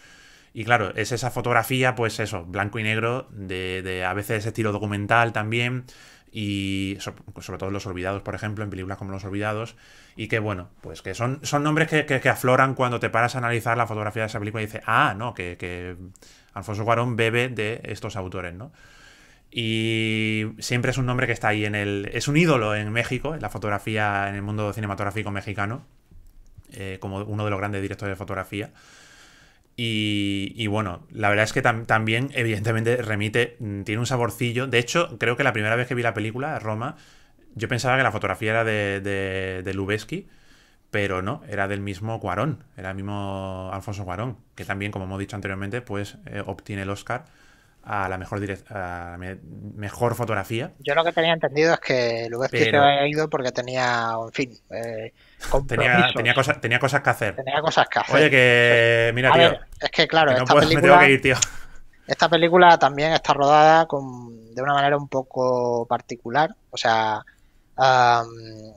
Y claro, es esa fotografía, pues eso, blanco y negro, de, de a veces estilo documental también, y sobre todo Los Olvidados, por ejemplo, en películas como Los Olvidados, y que bueno, pues que son, son nombres que, afloran cuando te paras a analizar la fotografía de esa película y dices, ah, no, que, Alfonso Guarón bebe de estos autores, ¿no? Y siempre es un nombre que está ahí en el... Es un ídolo en México, en la fotografía, en el mundo cinematográfico mexicano, eh, como uno de los grandes directores de fotografía. Y, y, bueno, la verdad es que también, evidentemente, remite, mm, tiene un saborcillo. De hecho, creo que la primera vez que vi la película, Roma, yo pensaba que la fotografía era de, de, de pero no, era del mismo Cuarón, era el mismo Alfonso Cuarón, que también, como hemos dicho anteriormente, pues eh, obtiene el Oscar a la mejor a mejor fotografía. Yo lo que tenía entendido es que el pero... se había ido porque tenía, en fin, eh, tenía, tenía cosas que hacer. Tenía cosas que hacer. Oye, que mira, tío. es que claro, esta película, Esta película también está rodada con, de una manera un poco particular. O sea,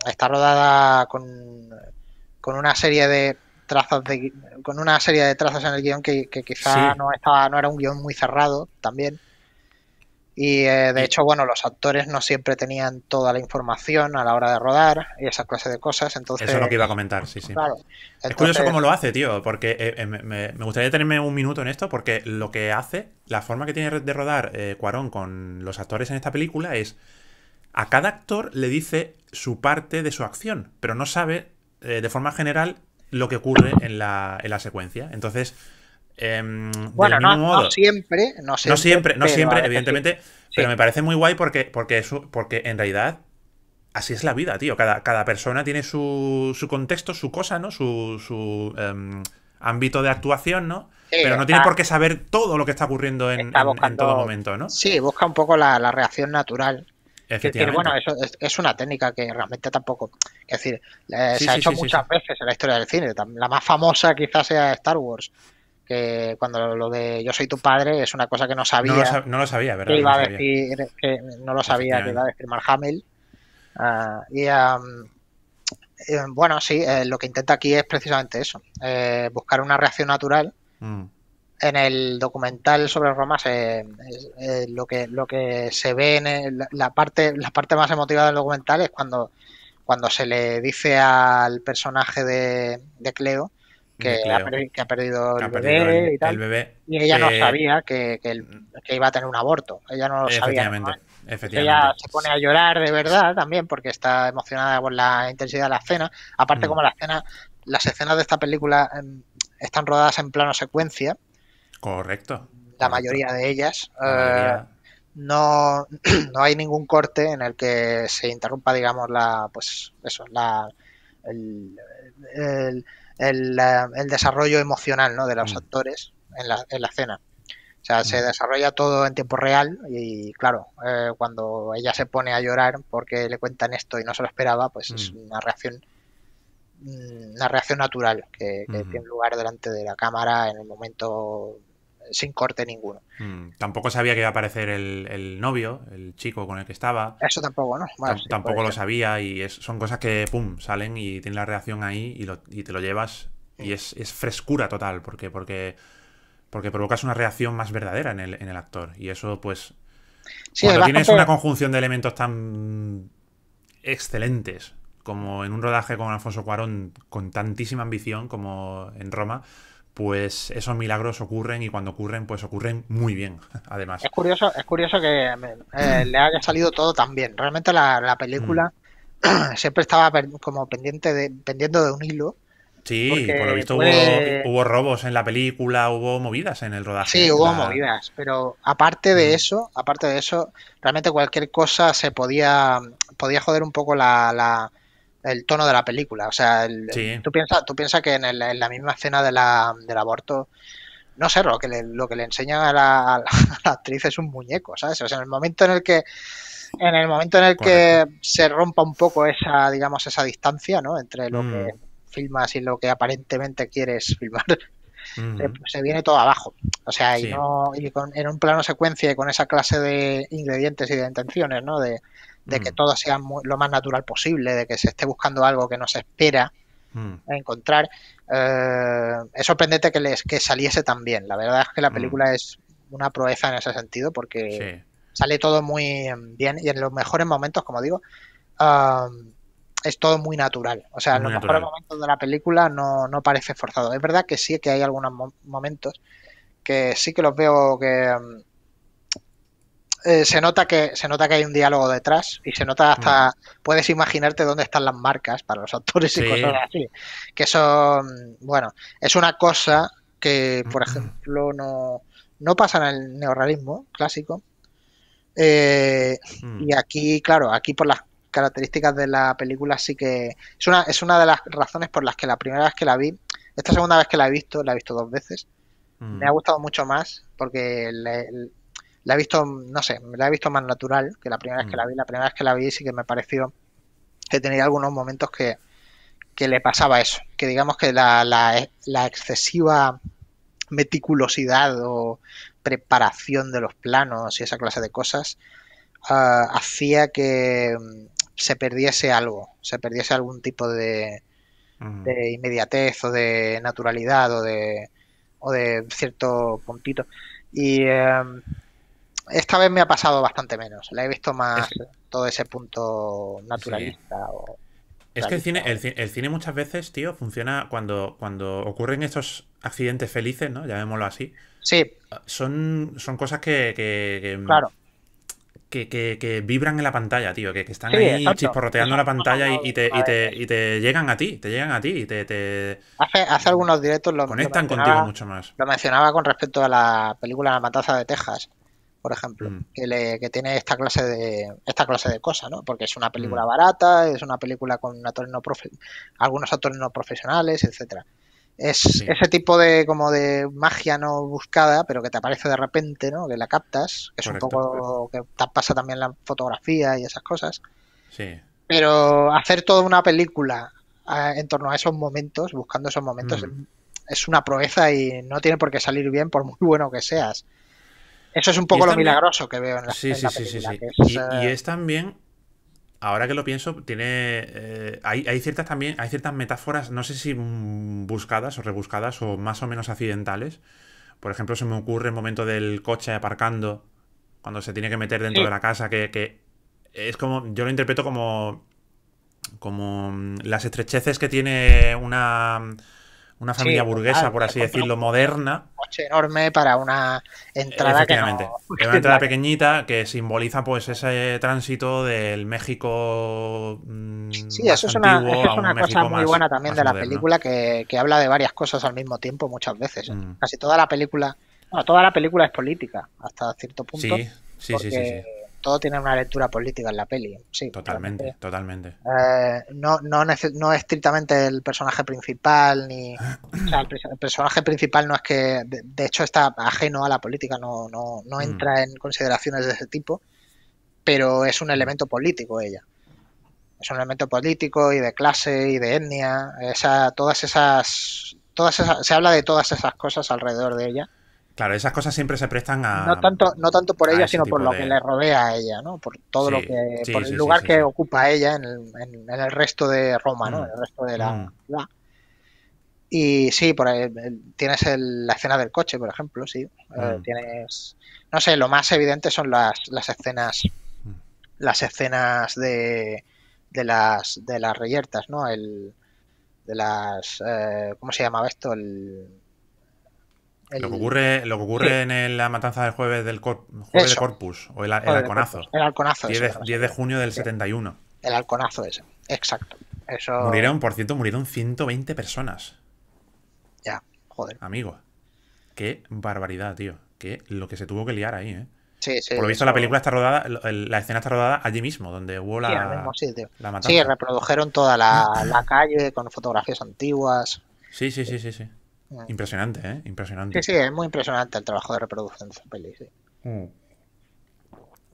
está rodada con, con una serie de trazos de con una serie de trazas en el guión que, quizá no, estaba, no era un guión muy cerrado también. Y eh, de hecho, bueno, los actores no siempre tenían toda la información a la hora de rodar y esa clase de cosas. Entonces, Eso es lo que iba a comentar, sí, sí. Es curioso cómo lo hace, tío, porque eh, eh, me, gustaría tenerme un minuto en esto, porque lo que hace, la forma que tiene de rodar Cuarón con los actores en esta película es a cada actor le dice su parte de su acción, pero no sabe de forma general lo que ocurre en la, en la secuencia. Entonces, em, bueno, no, siempre, no siempre, no siempre, evidentemente, pero me parece muy guay porque, porque, eso, porque en realidad así es la vida, tío. Cada, cada persona tiene su, su contexto, su cosa, ¿no? Su, su em, ámbito de actuación, ¿no? pero no tiene por qué saber todo lo que está ocurriendo en, en, todo momento, ¿no? Sí, busca un poco la, la reacción natural es decir, bueno, eso es, una técnica que realmente tampoco. Es decir, eh, se ha hecho muchas veces en la historia del cine. La más famosa quizás sea Star Wars. Que cuando lo de yo soy tu padre es una cosa que no sabía. No lo, sabía, ¿verdad? Que iba a decir, que no lo sabía, que iba a decir Mark Hamill, ah, y eh, bueno, sí, eh, lo que intenta aquí es precisamente eso: buscar una reacción natural. Mm en el documental sobre Roma eh, lo que lo que se ve en la parte la parte más emotiva del documental es cuando cuando se le dice al personaje de, Cleo que, Ha, perdido, el, bebé y tal, ella no sabía que, iba a tener un aborto ella no lo sabía ella se pone a llorar de verdad también porque está emocionada por la intensidad de la escena aparte mm. como la escena las escenas de esta película em, están rodadas en plano secuencia Correcto. La mayoría de ellas. Eh, no, no hay ningún corte en el que se interrumpa, digamos, la, pues eso, la, el, desarrollo emocional ¿no? de los mm. actores en la, en la escena. O sea, se mm. desarrolla todo en tiempo real y claro, eh, cuando ella se pone a llorar porque le cuentan esto y no se lo esperaba, pues es mm. una reacción una reacción natural que, tiene lugar delante de la cámara en el momento sin corte ninguno. Mm, tampoco sabía que iba a aparecer el, novio, el chico con el que estaba. Eso tampoco, ¿no? tampoco lo sabía y es, son cosas que, pum, salen y tienen la reacción ahí y, lo, y te lo llevas y mm. es, frescura total, porque, porque, porque provocas una reacción más verdadera en el, actor y eso, pues... cuando tienes una conjunción de elementos tan excelentes como en un rodaje con Alfonso Cuarón con tantísima ambición como en Roma, pues esos milagros ocurren y cuando ocurren, pues ocurren muy bien, además. Es curioso, es curioso que eh, le haya salido todo tan bien. Realmente la, película mm. siempre estaba como pendiente de, de un hilo. Sí, por lo visto hubo, hubo, robos en la película, hubo movidas en el rodaje. Sí, hubo movidas, pero aparte de mm. eso, aparte de eso, realmente cualquier cosa se podía, podía joder un poco la el tono de la película. O sea, tú piensas tú que en, la misma escena de la, del aborto, no sé, lo que le, lo que le enseñan a la, actriz es un muñeco, ¿sabes? O sea, en el momento en el que en el momento en el que se rompa un poco esa, digamos, esa distancia, ¿no? Entre lo que mm. filmas y lo que aparentemente quieres filmar, mm. se, viene todo abajo. O sea, y, no, y con, en un plano secuencia y con esa clase de ingredientes y de intenciones, ¿no? De, de que mm. todo sea lo más natural posible, de que se esté buscando algo que no se espera mm. encontrar. Eh, es sorprendente que, les, que saliese tan bien. La verdad es que la mm. película es una proeza en ese sentido porque sale todo muy em, bien y en los mejores momentos, como digo, es todo muy natural. O sea, en los mejores momentos de la película no, no, parece forzado. Es verdad que sí que hay algunos momentos que sí que los veo que... Em, eh, se nota que se nota que hay un diálogo detrás y se nota hasta mm. puedes imaginarte dónde están las marcas para los actores y cosas así que son bueno es una cosa que por mm. ejemplo no, no pasa en el neorrealismo clásico eh, mm. y aquí claro aquí por las características de la película sí que es una es una de las razones por las que la primera vez que la vi esta segunda vez que la he visto la he visto dos veces me ha gustado mucho más porque le, la he visto, no sé, la he visto más natural que la primera vez que la mm. vi. La primera vez que la vi sí que me pareció que tenía algunos momentos que, le pasaba eso, que digamos que la, la, excesiva meticulosidad o preparación de los planos y esa clase de cosas ah, hacía que mm, se perdiese algo, se perdiese algún tipo mm. de, inmediatez o de naturalidad o de, o de cierto puntito. Y em, esta vez me ha pasado bastante menos. La he visto más todo ese punto naturalista. es que el cine, muchas veces, tío, funciona cuando, cuando ocurren estos accidentes felices, ¿no? Llamémoslo así. Sí. Son, son cosas que, que, claro. Que, vibran en la pantalla, tío, que, están ahí chisporroteando la pantalla y, te, llegan a ti, te llegan a ti y te... Hace, algunos directos lo conectan contigo mucho más. Lo mencionaba con respecto a la película La Matanza de Texas, por ejemplo, mm. que, le, que tiene esta clase de esta clase de cosas, ¿no? Porque es una película mm. barata, es una película con actores no algunos actores no profesionales, etcétera. Es ese tipo de como de magia no buscada, pero que te aparece de repente, ¿no? Que la captas, que es un poco que te pasa también la fotografía y esas cosas. Pero hacer toda una película en torno a esos momentos, buscando esos momentos, mm. es una proeza y no tiene por qué salir bien por muy bueno que seas. Eso es un poco lo milagroso que veo en la Sí, sí, sí, sí, sí. y, eh, es también, ahora que lo pienso, tiene. Eh, hay, ciertas también, hay ciertas metáforas, no sé si buscadas o rebuscadas o más o menos accidentales. Por ejemplo, se me ocurre el momento del coche aparcando, cuando se tiene que meter dentro de la casa, que, que, es como. Yo lo interpreto como. como mm, las estrecheces que tiene una una familia burguesa, por así decirlo, un moderna. Coche enorme para una entrada que no... una entrada pequeñita que simboliza pues ese tránsito del México mm, Sí, eso es una, es una cosa muy buena también de la película que, que, habla de varias cosas al mismo tiempo muchas veces. Mm. Casi toda la película, bueno, toda la película es política hasta cierto punto. Sí, sí, sí. sí todo tiene una lectura política en la peli. Sí, totalmente, totalmente. Eh, no, no, estrictamente el personaje principal, ni. el, personaje principal no es que. De, hecho, está ajeno a la política, no, mm. entra en consideraciones de ese tipo, pero es un mm. elemento político ella. Es un elemento político y de clase y de etnia. Esa, todas esas. Todas se habla de todas esas cosas alrededor de ella Claro, esas cosas siempre se prestan a. No tanto, no tanto por ella, sino por lo que le rodea a ella, ¿no? Por todo lo que. por el lugar que ocupa ella en el, resto de Roma, ¿no? Mm. En el resto de la mm. Y sí, por eh, tienes la escena del coche, por ejemplo, sí. Eh, mm. tienes. No sé, lo más evidente son las, las escenas. Las escenas de. de las. de las reyertas, ¿no? El. De las. Eh, ¿Cómo se llamaba esto? El lo que ocurre, lo que ocurre en la matanza del jueves del de Corpus, o el, el halconazo. 10 de, junio del 71. El halconazo ese, exacto. Murieron, por cierto, murieron 120 personas. Ya, joder. Amigo, qué barbaridad, tío. Que lo que se tuvo que liar ahí, ¿eh? por lo visto, la película está rodada, la escena está rodada allí mismo, donde hubo la, matanza. Sí, reprodujeron toda la, la calle con fotografías antiguas. Sí, sí, sí, sí, sí. Mm. Impresionante, ¿eh? Impresionante. Sí, sí, es muy impresionante el trabajo de reproducción de esa peli, sí. Mm.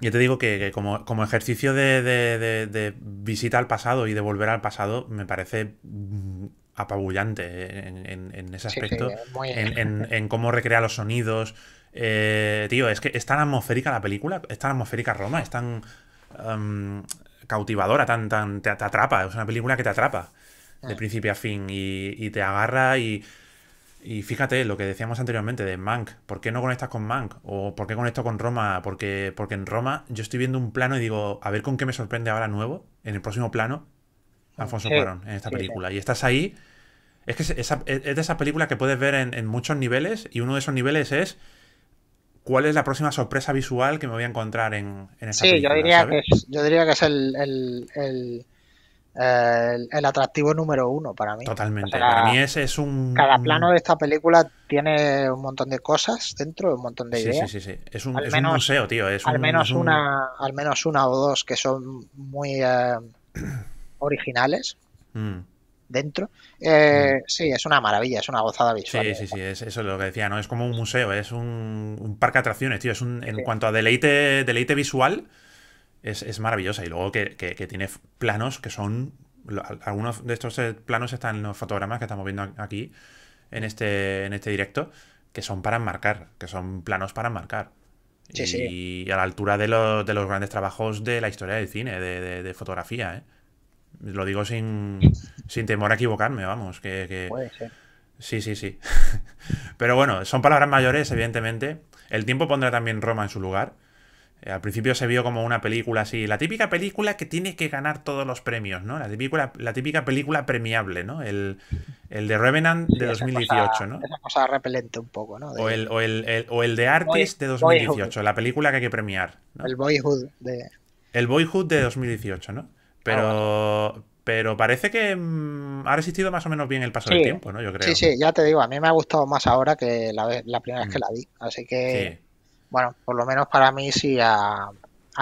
Yo te digo que, como, ejercicio de, de, visita al pasado y de volver al pasado, me parece mm, apabullante eh, en, ese aspecto, en, cómo recrea los sonidos. Eh, tío, es que es tan atmosférica la película, es tan atmosférica Roma, es tan cautivadora, tan, tan te, atrapa, es una película que te atrapa de principio a fin y, y te agarra y y fíjate lo que decíamos anteriormente de Mank. ¿Por qué no conectas con Mank? ¿O por qué conecto con Roma? Porque, porque en Roma yo estoy viendo un plano y digo, a ver con qué me sorprende ahora nuevo, en el próximo plano, Alfonso Cuarón, en esta película. Y estás ahí. Es que esa, es de esas películas que puedes ver en, muchos niveles y uno de esos niveles es cuál es la próxima sorpresa visual que me voy a encontrar en, en esta sí, película, yo diría que yo diría que es el, eh, el, atractivo número uno para mí. Totalmente. para mí ese es un. Cada plano de esta película tiene un montón de cosas dentro, un montón de ideas. Sí, sí, sí. Es un, museo, tío. Es al, menos una, al menos una o dos que son muy eh, originales. Mm. Dentro, eh, mm. sí, es una maravilla, es una gozada visual. Sí, sí, sí, es, eso es lo que decía, ¿no? Es como un museo, es un, parque de atracciones, tío. Es un, en cuanto a deleite, deleite visual, es, maravillosa. Y luego que, tiene planos que son. Algunos de estos eh, planos están en los fotogramas que estamos viendo aquí en este, en este directo, que son para enmarcar, que son planos para enmarcar. Sí, y, sí. a la altura de los, grandes trabajos de la historia del cine, de, fotografía. ¿eh? Lo digo sin, temor a equivocarme, vamos. Que, Puede ser. Sí, sí, sí. Pero bueno, son palabras mayores, evidentemente. El tiempo pondrá también Roma en su lugar. Eh, al principio se vio como una película así, la típica película que tiene que ganar todos los premios, ¿no? La típica, la típica película premiable, ¿no? El, el de Revenant de 2018, ¿no? Esa cosa repelente un poco, ¿no? O, el, de Artist de 2018, la película que hay que premiar. El Boyhood de... El Boyhood de 2018, ¿no? Pero, ah, pero parece que mm, ha resistido más o menos bien el paso del tiempo, ¿no? Yo creo. Sí, sí, ya te digo, a mí me ha gustado más ahora que la, primera vez mm. que la vi, así que bueno, por lo menos para mí sí ha,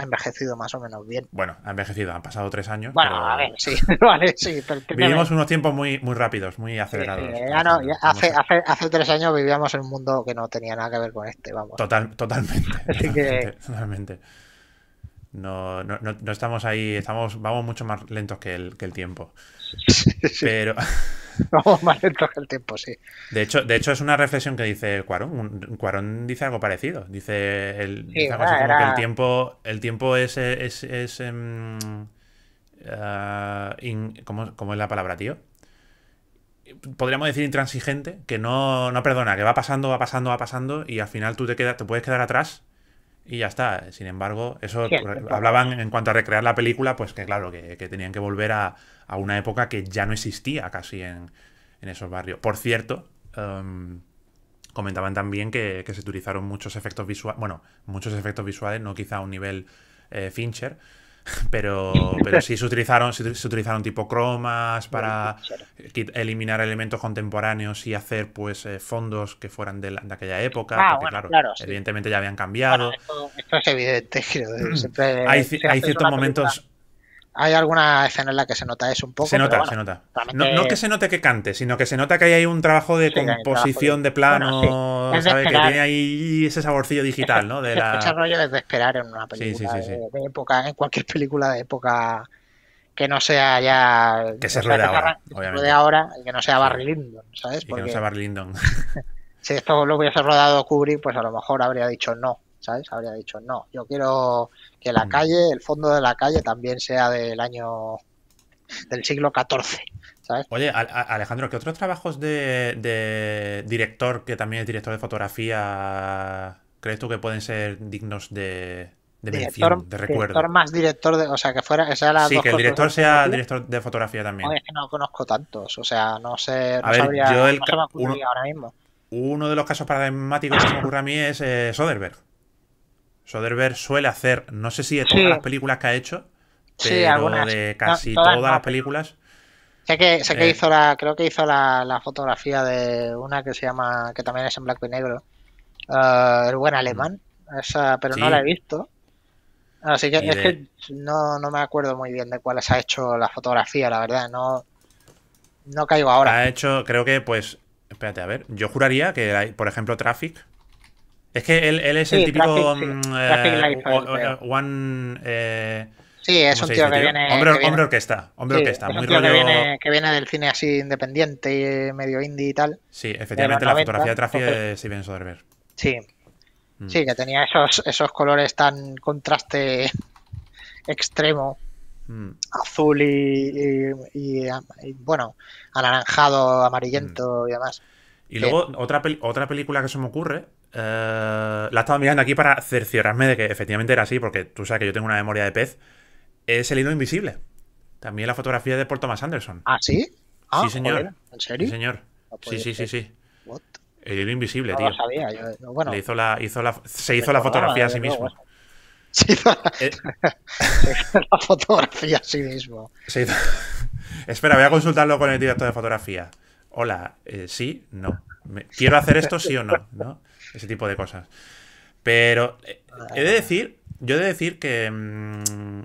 envejecido más o menos bien. Bueno, ha envejecido, han pasado tres años. Bueno, a ver, sí, vale, sí. vivimos unos tiempos muy, muy rápidos, muy acelerados. ya no, hace, hace, hace, tres años vivíamos en un mundo que no tenía nada que ver con este, vamos. Total, totalmente. Totalmente. No, no, no, no, estamos ahí, estamos, vamos mucho más lentos que el, que el tiempo. Pero. tiempo, sí. De hecho, de hecho, es una reflexión que dice Cuarón. Cuarón dice algo parecido. Dice, el, que el tiempo, el tiempo es. es, es, em, ah, ¿cómo, es la palabra, tío? podríamos decir intransigente, que no, no, perdona, que va pasando, va pasando, va pasando, y al final tú te, quedas, te puedes quedar atrás y ya está. Sin embargo, eso hablaban en cuanto a recrear la película, pues que claro, que, tenían que volver a, una época que ya no existía casi en, esos barrios. Por cierto, em, comentaban también que, se utilizaron muchos efectos visuales, bueno, muchos efectos visuales, no quizá a un nivel eh, Fincher, pero, pero sí se utilizaron, se, utilizaron tipo cromas para eliminar elementos contemporáneos y hacer pues eh, fondos que fueran de, de aquella época. Ah, porque, claro, evidentemente ya habían cambiado. esto, es evidente, creo. Mm. hay, ciertos momentos. Hay alguna escena en la que se nota eso un poco. Se nota, se nota. No, que se note que cante, sino que se nota que ahí hay un trabajo de composición de... plano, ¿sabes? Que tiene ahí ese saborcillo digital, ¿no? De la... rollo de esperar en una película sí, de, época, en cualquier película de época que no sea ya. Que se ruede ahora. Que de ahora y que no sea Barry ¿sabes? Y que no sea Barry si esto lo hubiese rodado Kubrick, pues a lo mejor habría dicho no, ¿sabes? Habría dicho no. Yo quiero que la mm. calle, el fondo de la calle también sea del año del siglo XIV. ¿sabes? Oye, Alejandro, ¿qué otros trabajos de, director, que también es director de fotografía, crees tú que pueden ser dignos de, de mención, de recuerdo. más director o sea, que fuera, sea la Sí, que el director sea director de fotografía también. es que no conozco tantos, o sea, no sé, no sabría, el, no se me ahora mismo. Uno de los casos paradigmáticos que se me ocurre a mí es eh, Soderbergh. Soderbergh suele hacer, no sé si de todas las películas que ha hecho, pero de casi todas, las películas. Sé que, sé que eh, hizo la, creo que hizo la, fotografía de una que se llama, que también es en blanco y negro, eh, El buen alemán, pero no la he visto. Así que no, me acuerdo muy bien de cuáles ha hecho la fotografía, la verdad, no, no caigo ahora. Ha hecho, creo que pues, espérate, a ver, yo juraría que, por ejemplo, Traffic es que él, él es el típico mm, eh, eh, One. Eh, sí, es un tío, que, Viene, hombre, orquesta, hombre orquesta, muy que, viene, del cine así independiente, y medio indie y tal. Sí, efectivamente, la, fotografía de Traffic es Steven Soderbergh. Sí, mm. sí, que tenía esos, esos colores tan contraste extremo, mm. azul y, bueno, anaranjado, amarillento y demás. Y luego otra, otra película que se me ocurre eh, la la estaba mirando aquí para cerciorarme de que efectivamente era así, porque tú sabes que yo tengo una memoria de pez. Es el hilo invisible. También la fotografía de Paul Thomas Anderson. ¿Ah, sí? Ah, sí, señor. ¿En serio? Sí, señor. sí, sí, sí, El hilo invisible, tío. se hizo la fotografía a sí mismo. la, fotografía a sí mismo. Espera, voy a consultarlo con el director de fotografía. Hola, eh, sí, no. Quiero hacer esto sí o no, ¿no? ese tipo de cosas. Pero eh, he de decir, yo he de decir que... Mm,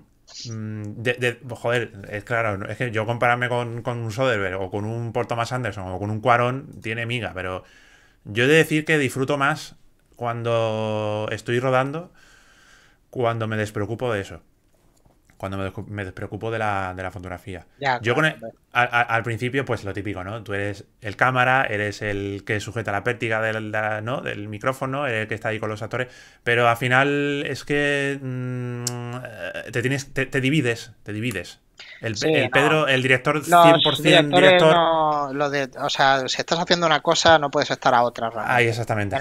mm, joder, es claro, es que yo compararme con, con, un Soderbergh o con un Porto Thomas Anderson o con un Cuarón tiene miga, pero yo he de decir que disfruto más cuando estoy rodando, cuando me despreocupo de eso cuando me, despreocupo de la, de la fotografía. Yo con al, principio, pues lo típico, ¿no? Tú eres el cámara, eres el que sujeta la pértiga del, del micrófono, eres el que está ahí con los actores, pero al final es que mm, eh, te, tienes, te divides, te divides. El, Pedro, el director 100% director. o sea, si estás haciendo una cosa, no puedes estar a otra. exactamente.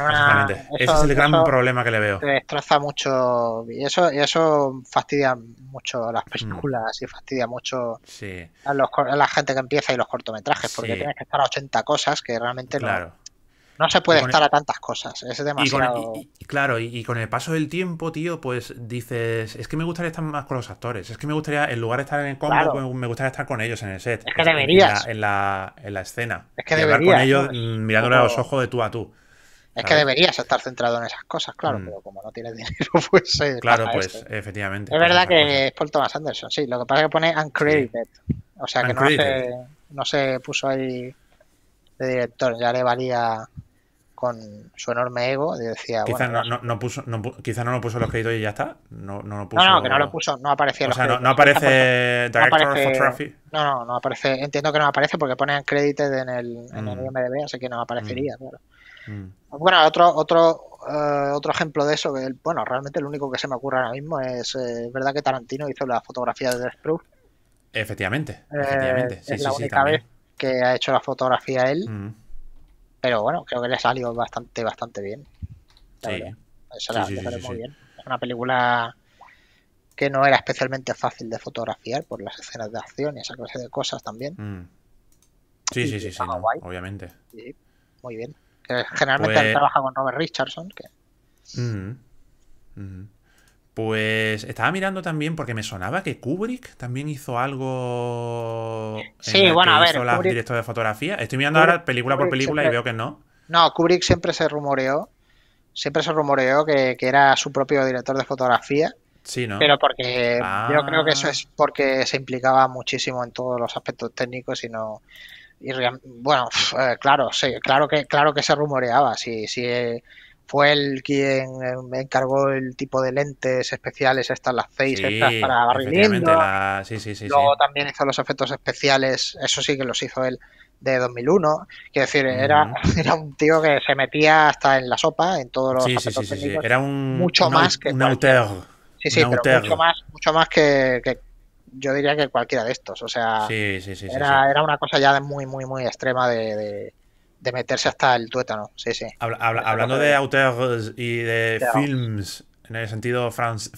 Ese es el gran problema que le veo. Te destroza mucho. Y eso, y eso fastidia mucho las mm. películas y fastidia mucho a, los, a, la gente que empieza y los cortometrajes, porque tienes que estar a 80 cosas que realmente no no se puede estar e- a tantas cosas, es e- demasiado. claro, y, con el paso del tiempo, tío, pues dices, es que me gustaría estar más con los actores, es que me gustaría, en lugar de estar en el combo, pues, me gustaría estar con ellos en el set. Es que deberías. En la, en la, escena. Es que deberías. Hablar con ellos mm, mirándole a los ojos de tú a tú. Es que deberías estar centrado en esas cosas, claro, mm. pero como no tienes dinero, pues. claro, pues, efectivamente. Es verdad que es por Thomas Anderson, sí. Lo que pasa es que pone uncredited. O sea que no se, no se puso ahí de director, ya le valía con su enorme ego decía. Quizá, no, no, puso, no, no lo puso en los créditos y ya está. No, no No, que no lo puso, no aparecía. O no, aparece Director no No, no, aparece. Entiendo que no aparece porque ponen créditos en el, en el mm. IMDb, así que no aparecería. Mm. Claro. Mm. Bueno, otro, otro, eh, otro ejemplo de eso, que bueno, realmente lo único que se me ocurre ahora mismo es, eh, verdad que Tarantino hizo la fotografía de Death Proof. Efectivamente, eh, efectivamente. es la única vez que ha hecho la fotografía él. Pero bueno, creo que le ha salido bastante, bastante bien. está muy bien. Es una película que no era especialmente fácil de fotografiar por las escenas de acción y esa clase de cosas también. Mm. Sí, sí, sí, sí, obviamente. muy bien. generalmente él pues- trabaja con Robert Richardson. Que... Pues estaba mirando también porque me sonaba que Kubrick también hizo algo. sí, bueno, a ver. director de fotografía. Estoy mirando ahora película por película y veo que no. No, Kubrick siempre se rumoreó. Siempre se rumoreó que, era su propio director de fotografía. Sí, ¿no? Pero porque yo creo que eso ah. es porque se implicaba muchísimo en todos los aspectos técnicos y no. Y, bueno, eh, claro, sí, claro que, claro que se rumoreaba. sí, sí fue él quien eh, me encargó el tipo de lentes especiales, estas las seis estas para barrilindo. Sí, sí, Luego también hizo los efectos especiales, eso sí que los hizo él de 2001. Quiero decir, era, era un tío que se metía hasta en la sopa, en todos los sí, sí, sí, Era un, mucho más que un auteur. Sí, sí, pero mucho más, mucho más que, yo diría que cualquiera de estos. O sea, era, era una cosa ya muy, muy, muy extrema de de meterse hasta el tuétano, sí, sí. hablando de autores y de films, en el sentido francés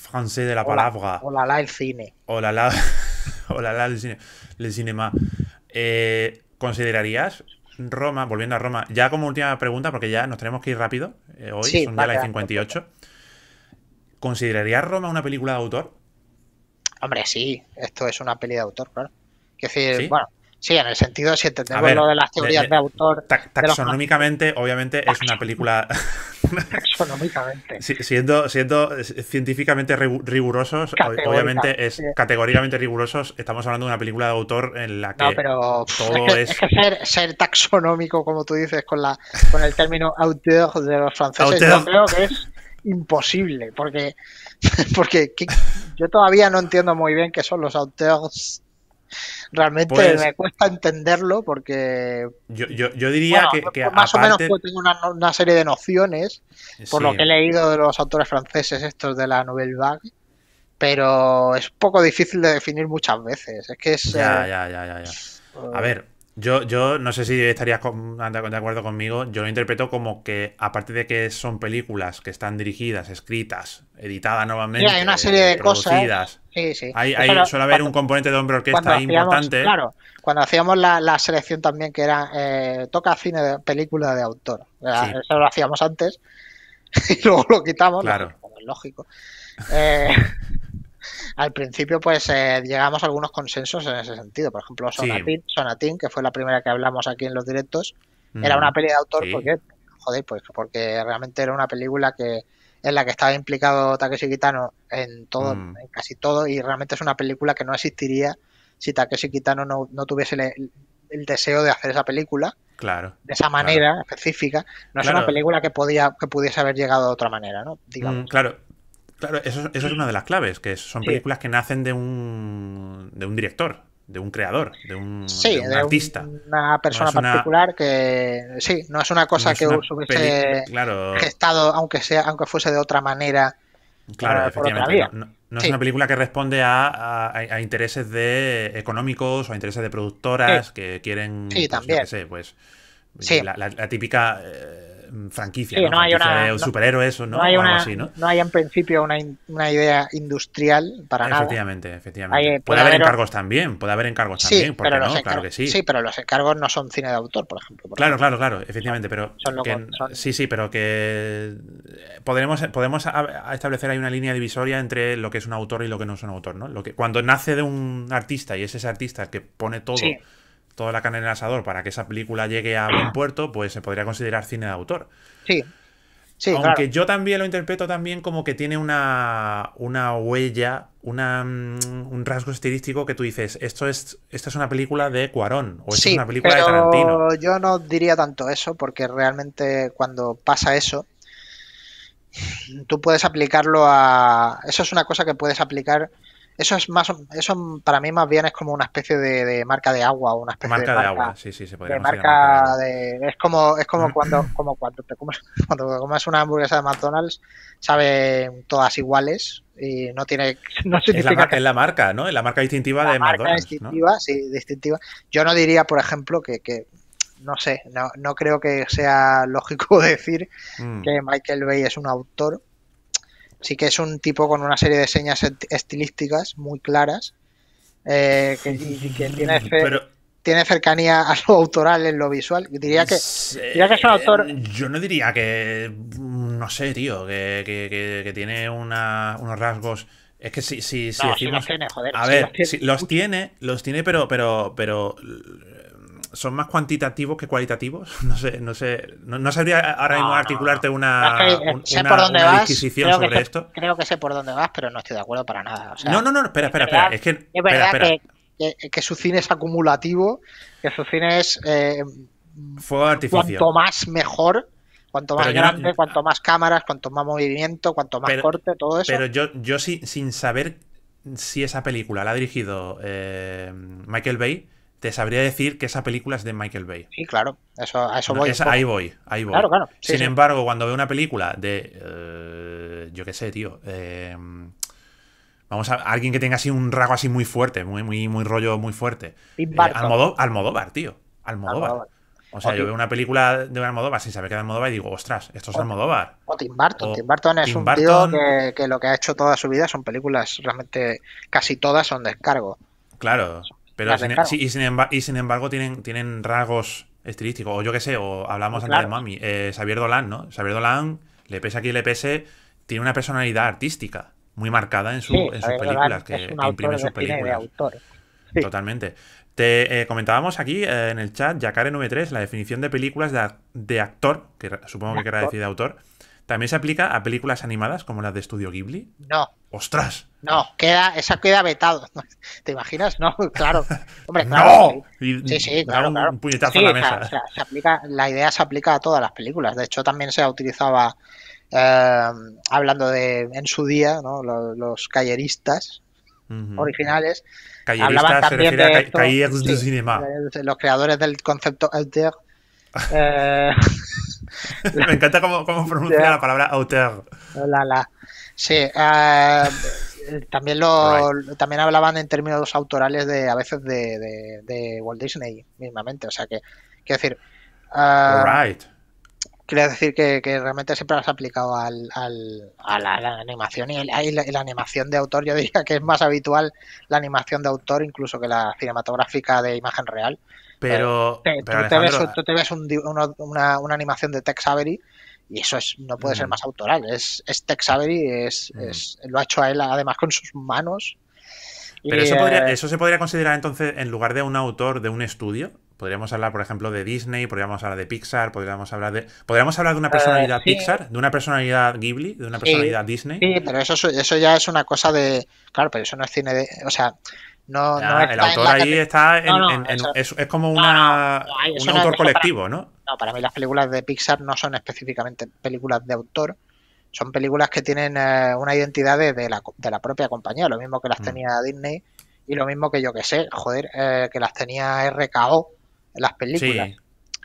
de la palabra. O la la el cine. O la la, o el, cine, el cinema. Eh, ¿Considerarías Roma, volviendo a Roma, ya como última pregunta, porque ya nos tenemos que ir rápido, eh, hoy son ya las 58. ¿Considerarías Roma una película de autor? Hombre, sí, esto es una peli de autor, claro. Que decir, bueno, Sí, en el sentido, si entendemos lo de las teorías de, autor. taxonómicamente, obviamente, es una película. taxonómicamente. siendo, siendo científicamente rigurosos, obviamente, es categóricamente rigurosos, estamos hablando de una película de autor en la que. No, pero. Todo es es... que ser, taxonómico, como tú dices, con, la, con el término auteur de los franceses, yo creo que es imposible, porque. Porque yo todavía no entiendo muy bien qué son los auteurs Realmente pues me cuesta entenderlo porque... Yo, diría que, Más o menos tengo una, serie de nociones, por lo que he leído de los autores franceses estos de la Nouvelle Vague, pero es poco difícil de definir muchas veces. Es que es... Eh, A eh, ver, yo, yo no sé si estarías de acuerdo conmigo. Yo lo interpreto como que, aparte de que son películas que están dirigidas, escritas, editadas nuevamente. hay una serie de cosas. ¿eh? Sí, sí. suele haber un componente de hombre orquesta importante. Claro, cuando hacíamos la, selección también, que era eh, toca cine, de, película de autor. Eso lo hacíamos antes y luego lo quitamos. Claro. como es pues, lógico. Eh, al principio pues eh, llegamos a algunos consensos en ese sentido. Por ejemplo, Sonatín, que fue la primera que hablamos aquí en los directos, era mm. una peli de autor porque, joder, pues porque realmente era una película que en la que estaba implicado Takeshi Kitano en todo, mm. casi todo, y realmente es una película que no existiría si Takeshi Kitano no, tuviese el deseo de hacer esa película claro, de esa manera específica, no es una película que podía que pudiese haber llegado de otra manera, ¿no? Digamos. Mm, claro, Claro, eso, es una de las claves, que son películas que nacen de un, de un director, de un creador, de un, sí, de artista. Una persona particular que sí, no es una cosa que una hubiese gestado, aunque sea, aunque fuese de otra manera. Claro, eh, efectivamente. No, es una película que responde a, intereses de económicos o a intereses de productoras que quieren. Sí, pues, también. pues. La, la, típica. Eh, Mm, franquicia, ¿no? hay de superhéroes no, ¿no? No hay en principio una, idea industrial para efectivamente, nada. Efectivamente, eh, Puede, haber, encargos también, puede haber encargos también, no, claro que sí. Sí, pero los encargos no son cine de autor, por ejemplo. claro, claro, claro, efectivamente, pero que, sí, sí, pero que eh, podremos, podemos establecer ahí una línea divisoria entre lo que es un autor y lo que no es un autor, ¿no? Lo que, cuando nace de un artista y es ese artista que pone todo toda la canela en asador para que esa película llegue a buen puerto, pues se podría considerar cine de autor. Sí. Sí, Aunque yo también lo interpreto también como que tiene una, una huella, mm, un rasgo estilístico que tú dices, esto es, esta es una película de Cuarón o es una película de Tarantino. Yo no diría tanto eso, porque realmente cuando pasa eso, tú puedes aplicarlo a... Eso es una cosa que puedes aplicar eso es más, eso para mí más bien es como una especie de, marca de agua una marca de, agua, sí, sí, se podría de es como es como mm. cuando como cuando te comes cuando una hamburguesa de McDonald's saben todas iguales y no tiene no es la, que, es la marca, ¿no? la marca distintiva la de marca McDonald's, distintiva, sí, distintiva. Yo no diría, por ejemplo, que, que no sé, no, no creo que sea lógico decir mm. que Michael Bay es un autor sí que es un tipo con una serie de señas estilísticas muy claras, que, que tiene, tiene, cercanía a lo autoral en lo visual. Diría que, eh, autor... Yo no diría que... Mm, no sé, tío, que, tiene unos rasgos... Es que si, si, si Sí a ver, los tiene. los tiene, los tiene, pero, pero, pero son más cuantitativos que cualitativos. No sé, no sé, no, sabría ahora mismo articularte una, disquisición sobre esto. Creo que sé por dónde vas, pero no estoy de acuerdo para nada. no, no, no, espera, espera, espera. Es, que, verdad Que, su cine es acumulativo, que su cine es... Eh, Fuego Cuanto más mejor, Cuanto más grande, cuanto más cámaras, cuanto más movimiento, cuanto más corte, todo eso. Pero yo, yo sí, sin saber si esa película la ha dirigido eh, Michael Bay, sabría decir que esa película es de Michael Bay. Sí, claro, a eso voy. ahí voy, ahí voy. Sin embargo, cuando veo una película de. Eh, yo qué sé, tío. Eh, vamos a alguien que tenga así un rago así muy fuerte, muy, muy, muy rollo muy fuerte. Eh, Almodóvar, tío. Almodóvar. O sea, yo veo una película de Almodóvar sin saber que es Almodóvar y digo, ostras, esto es Almodóvar. O Tim Burton. Tim Burton es un tío que, que, lo que ha hecho toda su vida son películas, realmente casi todas son descargo. Claro. Pero sin, e- y, sin embargo, tienen, tienen rasgos estilísticos, o yo qué sé, o hablamos antes de Mami, eh, Xavier Dolan, ¿no? Xavier Dolan, le pese aquí, le pese, tiene una personalidad artística muy marcada en, su, en sus películas, que, imprime sus películas. Totalmente. Te eh, comentábamos aquí eh, en el chat, Jacare93, la definición de películas de, actor, que supongo que era decir de autor, ¿también se aplica a películas animadas como las de Estudio Ghibli? No. ¡Ostras! No, queda, esa queda vetado. ¿Te imaginas? No, claro. Hombre, ¡No! Sí, sí, claro, Un puñetazo la mesa. ¿eh? se aplica, la idea se aplica a todas las películas. De hecho, también se utilizaba eh, hablando de en su día, ¿no? los, calleristas originales. Calleristas hablaban también de, esto, de cinema. Los creadores del concepto auteur. Eh, Me encanta cómo, cómo pronuncia la palabra auteur. La, la. Sí, eh, también lo, también hablaban en términos autorales de a veces de, Walt Disney mismamente. O sea que, quiero decir. Ah, decir que, realmente siempre has aplicado al, a, la, animación y, el, la, animación de autor. Yo diría que es más habitual la animación de autor incluso que la cinematográfica de imagen real. Pero, eh, tú, te ves, te ves, una, una, una animación de Tex Avery y eso es, no puede ser mm. más autoral. Es, es Tex Avery, mm. es, lo ha hecho a él además con sus manos. Pero eso, se podría considerar entonces, en lugar de un autor de un estudio, podríamos hablar, por ejemplo, de Disney, podríamos hablar de Pixar, podríamos hablar de. Podríamos hablar de una eh, personalidad Pixar, de una personalidad Ghibli, de una personalidad Disney. Sí, pero eso, ya es una cosa de. Claro, pero eso no es cine de. O sea. No, el autor ahí está es, como un autor colectivo, ¿no? No, para mí las películas de Pixar no son específicamente películas de autor, son películas que tienen eh, una identidad de, la, propia compañía, lo mismo que las mm. tenía Disney y lo mismo que yo que sé, joder, eh, que las tenía RKO en las películas. Sí.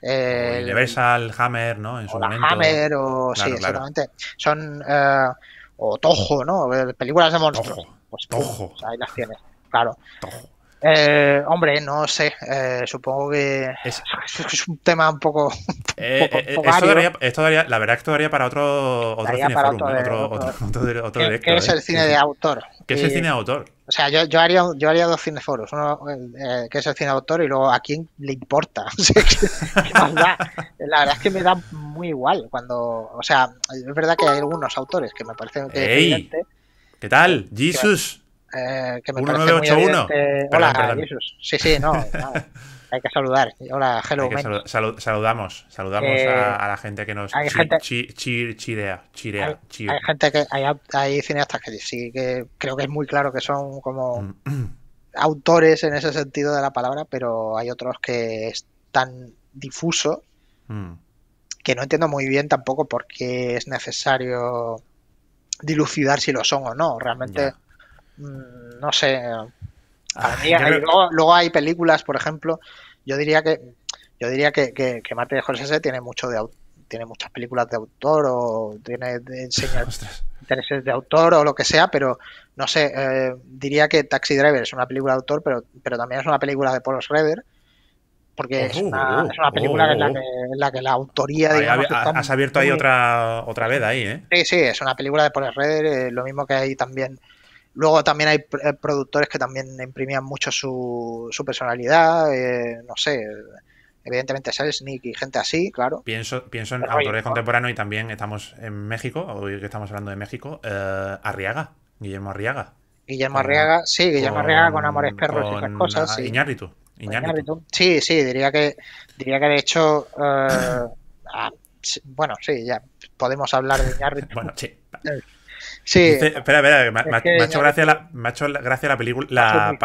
Eh, ves al Hammer, ¿no? su Hammer, o sí, exactamente. Son. o Tojo, ¿no? Películas de monstruos. Tojo. Pues, pues, ahí las tienes, claro. Eh, hombre, no sé. Eh, supongo que es, un tema un poco. Eh, eh, esto, daría, la verdad es que esto daría para otro, cineforum, ¿Qué es el cine de autor? ¿Qué es el cine de autor? O sea, yo, haría, yo haría dos cineforos. Uno que es el cine de autor y luego a quién le importa. La verdad es que me da muy igual cuando... O sea, es verdad que hay algunos autores que me parecen... ¿Qué tal? Jesús? ¡Jesus! Eh, que me Hola, Jesús Sí, sí, no. hay que saludar. Hola, hello, Saludamos, saludamos eh, a, la gente que nos hay chirea, chirea, hay, que hay, cineastas que sí que creo que es muy claro que son como mm. autores en ese sentido de la palabra, pero hay otros que es tan difuso mm. que no entiendo muy bien tampoco por qué es necesario dilucidar si lo son o no. Realmente Mm, no sé. Ah, eh, luego, hay películas, por ejemplo, yo diría que yo diría que, que, tiene mucho de tiene muchas películas de autor o tiene intereses de autor o lo que sea, pero no sé, eh, diría que Taxi Driver es una película de autor, pero, pero también es una película de Paul Schrader, porque es, oh, una, oh, película oh. en, la que, la autoría... has abierto ahí otra, otra vez ahí, ¿eh? Sí, sí, es una película de Paul Schrader, eh, lo mismo que hay también Luego también hay eh, productores que también imprimían mucho su, personalidad, eh, no sé, evidentemente Selznick y gente así, claro. Pienso, pienso en autores contemporáneos y también estamos en México, hoy que estamos hablando de México, eh, Arriaga, Guillermo Arriaga. Guillermo Arriaga, sí, Guillermo con, Arriaga con Amores Perros y otras cosas. Sí. Iñárritu, Sí, sí, diría que, diría que de hecho... Eh, ah, bueno, sí, ya podemos hablar de Iñárritu. bueno, sí. Sí. espera, espera, me, ha hecho gracia la, película,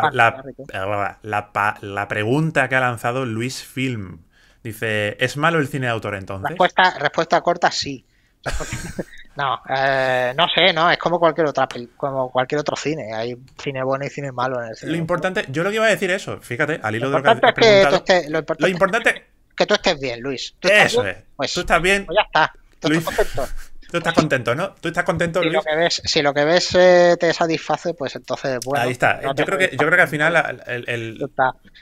la, pregunta que ha lanzado Luis Film. Dice, ¿es malo el cine de autor entonces? Respuesta, corta, sí. no, eh, no sé, no, es como cualquier otra como cualquier otro cine. Hay cine bueno y cine malo en el cine. Lo importante, yo lo que iba a decir eso, fíjate, al hilo de lo que preguntado. lo importante, es que tú estés bien, Luis. eso es. Pues, tú estás bien. Pues ya está. perfecto Tú estás contento, ¿no? Tú estás contento, si Lo que ves, si lo que ves eh, te satisface, pues entonces, bueno. Ahí está. yo, creo que, yo creo que al final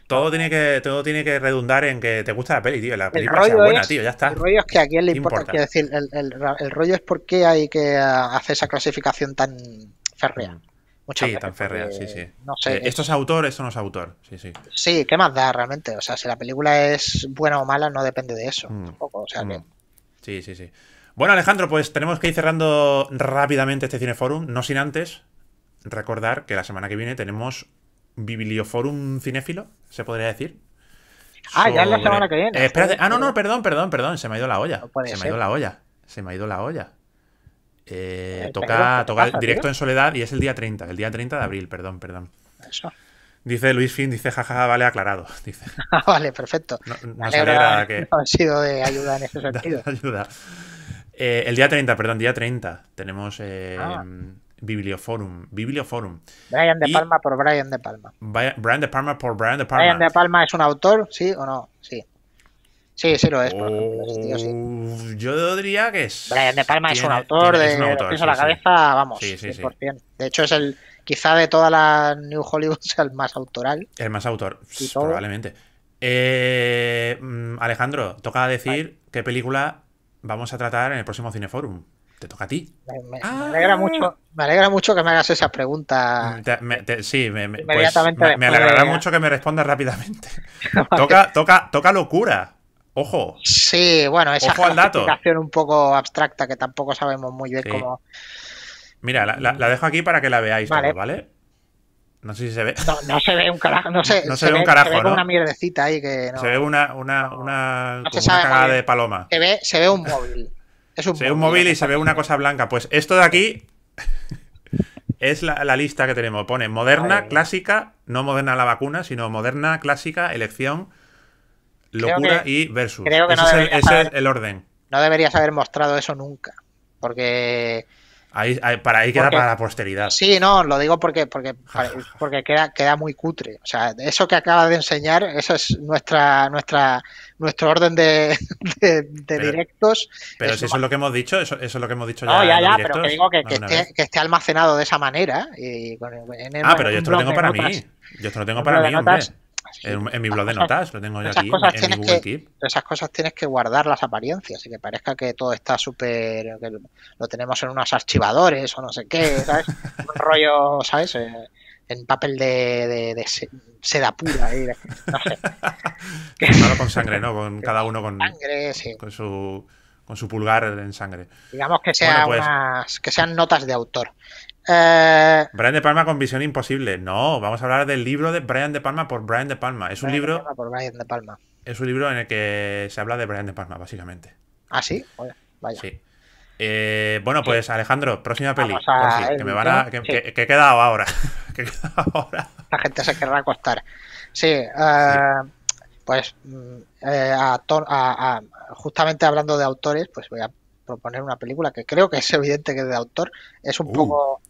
todo, tiene que, todo tiene que redundar en que te gusta la peli, tío. La película sea buena, tío, ya está. El rollo es que a quién le importa. decir, el, rollo es por qué hay que ah, hacer esa clasificación tan férrea. Mm. Muchas sí, tan férrea, sí, sí. Eh, esto es autor, esto no es autor. Sí, sí. Sí, ¿qué más da realmente? O sea, si la película es buena o mala, no depende de eso. Mm. Tampoco, o sea mm. Sí, sí, sí. Bueno, Alejandro, pues tenemos que ir cerrando rápidamente este Cineforum, no sin antes recordar que la semana que viene tenemos Biblioforum Cinéfilo, se podría decir. Ah, ya es la semana que viene. Eh, ah, no, no, perdón, perdón, perdón, se me ha ido la olla. se me ha ido la olla. Se me ha ido la olla. Eh, eh, toca toca directo en soledad y es el día 30, el día 30 de ah. abril, perdón, perdón. Eso. Dice Luis Fin, dice jajaja, vale, aclarado. Dice. Ah, vale, perfecto. ha sido de ayuda en ese sentido. Eh, el día 30, perdón, día 30. Tenemos eh, ah. Biblioforum. Biblioforum. Brian De Palma por Brian De Palma. Brian De Palma por Brian De Palma. Brian De Palma es un autor, ¿sí o no? Sí. Sí, sí lo es. Por ejemplo, Yo diría que es. Brian De Palma es un autor de, un de la cabeza, sí. sí, sí. De hecho, es el quizá de toda la New Hollywood sea el más autoral. El más autor, probablemente. Eh, mm, Alejandro, toca decir qué película vamos a tratar en el próximo Cineforum. Te toca a ti. Me, ah. alegra, mucho, me alegra mucho que me hagas esas preguntas. me, me, pues, alegrará mucho que me respondas rápidamente. toca, toca, toca locura. Ojo. Sí, bueno, esa explicación un poco abstracta que tampoco sabemos muy bien cómo. Mira, la, dejo aquí para que la veáis, ¿vale? No sé si se ve. No, se ve un carajo, no sé. No se, ve un carajo, se ve ¿no? una mierdecita ahí que. se ve una, una, una, como una cagada de paloma. Se ve, se ve un móvil. Es un se ve un móvil y se ve una cosa blanca. Pues esto de aquí es la, lista que tenemos. Pone moderna, clásica, no moderna la vacuna, sino moderna, clásica, elección, locura y versus. Creo que ese no es el, ese es el orden. No deberías haber mostrado eso nunca. Porque para ahí queda para la posteridad. Sí, no, lo digo porque, porque, ah. porque queda, queda muy cutre. O sea, eso que acaba de enseñar, eso es nuestra, nuestra, nuestro orden de, directos. Pero si eso es lo que hemos dicho, eso, es lo que hemos dicho ya. ya, ya, pero que digo que, esté, almacenado de esa manera. ah, pero yo esto lo tengo para mí. Yo esto lo tengo para mí, hombre. En, mi blog de notas, lo tengo yo aquí en mi Google Keep. Esas cosas tienes que guardar las apariencias y que parezca que todo está súper. lo tenemos en unos archivadores o no sé qué, ¿sabes? Un rollo, ¿sabes? Eh, en papel de, seda pura. no sé. con sangre, ¿no? Con cada uno con, con su con su pulgar en sangre. Digamos que, pues, que sean notas de autor. Eh, Brian De Palma con Visión Imposible. No, vamos a hablar del libro de Brian De Palma por Brian De Palma. Es un libro. por Brian De Palma. Es un libro en el que se habla de Brian De Palma, básicamente. ¿Ah, sí? vaya. Sí. Eh, bueno, pues Alejandro, próxima peli. que me van a... que, he quedado ahora. La gente se querrá acostar. Sí, sí, eh, pues mm, eh, justamente hablando de autores, pues voy a proponer una película que creo que es evidente que es de autor. Es un uh. poco.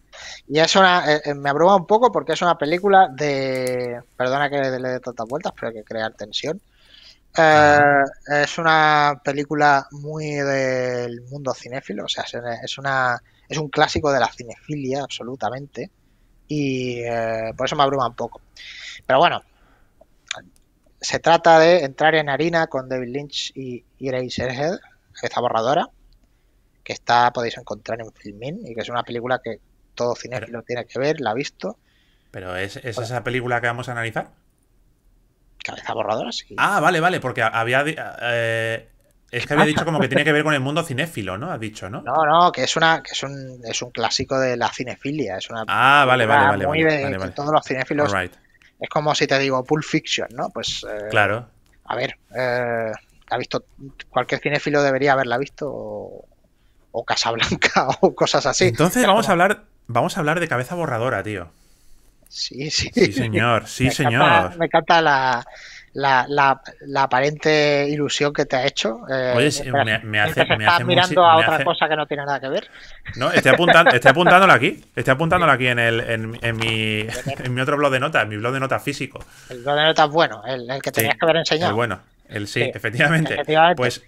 Y es una. Eh, eh, me abruma un poco porque es una película de. Perdona que le dé tantas vueltas, pero hay que crear tensión. es una película muy del mundo cinéfilo, o sea, es una es un clásico de la cinefilia absolutamente y por eso me abruma un poco. Pero bueno, se trata de entrar en harina con David Lynch y, y Eraserhead, Cabeza borradora, que está podéis encontrar en Filmin y que es una película que todo cinéfilo tiene que ver, la ha visto. ¿Pero es, esa película que vamos a analizar? Cabeza borradora, sí. Ah, vale, vale, porque había... Eh, es que había dicho como que tiene que ver con el mundo cinéfilo, ¿no? dicho, ¿no? No, que es una que es un, es un clásico de la cinefilia. Es una ah, vale, vale, vale. Muy bien, Todos los cinéfilos es como si te digo Pulp Fiction, ¿no? Pues. Eh, claro. A ver, eh, ha visto. Cualquier cinefilo debería haberla visto. O, *Casa Casablanca o cosas así. Entonces vamos a hablar. Vamos a hablar de cabeza borradora, tío. Sí, sí. Sí, señor, sí, señor. me encanta la, la, la, la aparente ilusión que te ha hecho. Eh, Oye, me, me, hace, estás mirando a otra cosa que no tiene nada que ver. No, estoy, apuntando, estoy apuntándola aquí. Estoy apuntándola aquí en, el, en, en, mi, en mi otro blog de notas, en mi blog de notas físico. El blog de notas bueno, el, que tenías que haber enseñado. El bueno, el sí, efectivamente. Pues,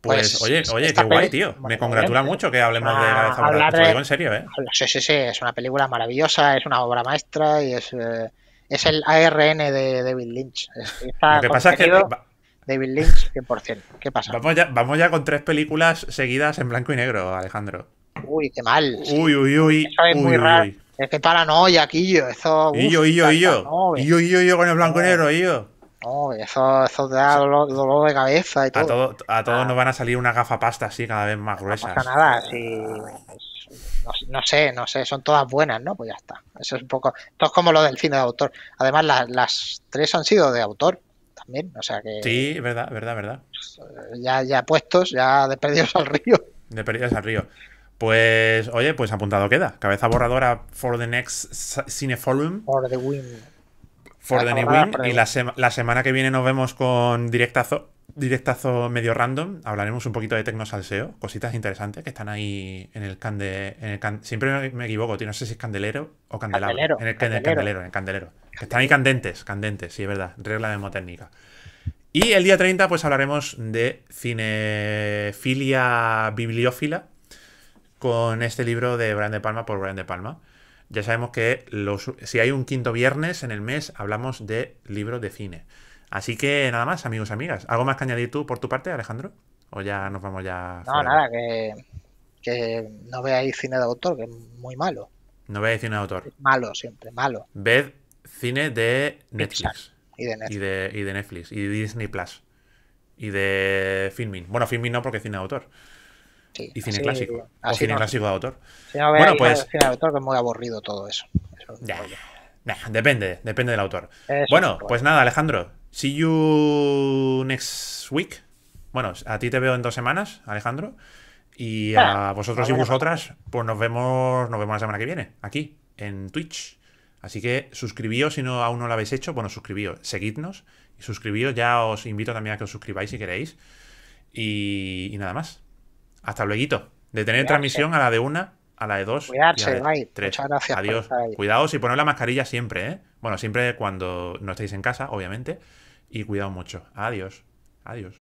pues pues, oye, oye, qué guay, tío. Me congratula mucho que hablemos de ah, Cabeza Hablar de, lo digo en serio, ¿eh? Sí, sí, sí. Es una película maravillosa, es una obra maestra y es, eh, es el ARN de David Lynch. Lo que pasa es que... David Lynch, 100%. ¿Qué pasa? Vamos ya, con tres películas seguidas en blanco y negro, Alejandro. Uy, qué mal. Uy, uy, uy. Eso es muy raro. que paranoia, Quillo. Eso. Y yo, y yo, y yo. Y yo, y yo, con el blanco y negro, y yo. No, eso, eso da dolor, de cabeza y todo. A, todo, a todos ah. nos van a salir una pasta así cada vez más gruesas. No pasa nada, sí no, sé, no sé, son todas buenas, ¿no? Pues ya está. Eso es un poco. Esto es como lo del cine de autor. Además, las tres han sido de autor también, o sea que. Sí, verdad, verdad, verdad. Ya, ya puestos, ya de perdidos al río. De perdidos al río. Pues, oye, pues apuntado queda. Cabeza borradora for the next Cineforum. For the win. For the new win. Y la, la semana que viene nos vemos con directazo directazo medio random, hablaremos un poquito de tecnosalseo, cositas interesantes que están ahí en el cande... En siempre me equivoco, tío, no sé si es candelero o candelabro. Candelero, en el, candelero. En candelero, están ahí candentes, candentes, sí, es verdad, regla demotécnica. Y el día 30 pues hablaremos de cinefilia bibliófila con este libro de Brian de Palma por Brian de Palma. Ya sabemos que los, si hay un quinto viernes en el mes hablamos de libro de cine. Así que nada más, amigos y amigas. ¿Algo más que añadir tú por tu parte, Alejandro? ¿O ya nos vamos ya.? No, nada, que, no veáis cine de autor, que es muy malo. No veáis cine de autor. malo, siempre, malo. Ved cine de Netflix. Y de Netflix. Y de, Disney Plus. Y de Filmin. Bueno, Filmin no, porque es cine de autor. Sí, y cine clásico. o cine clásico de autor. bueno, pues. Cine de autor, que es muy aburrido todo eso. ya, ya. depende, depende del autor. bueno, pues nada, Alejandro, See you next week. Bueno, a ti te veo en dos semanas, Alejandro. Y a ah, vosotros y vosotras, pues nos vemos, nos vemos la semana que viene, aquí, en Twitch. Así que suscribíos si no aún no lo habéis hecho. Bueno, suscribíos, seguidnos y suscribíos. Ya os invito también a que os suscribáis si queréis. Y, nada más. Hasta luego. De tener transmisión a la de una, a la de dos. y a la de tres. Muchas gracias. Adiós. Cuidaos y poned la mascarilla siempre, ¿eh? Bueno, siempre cuando no estéis en casa, obviamente y cuidado mucho. Adiós. Adiós.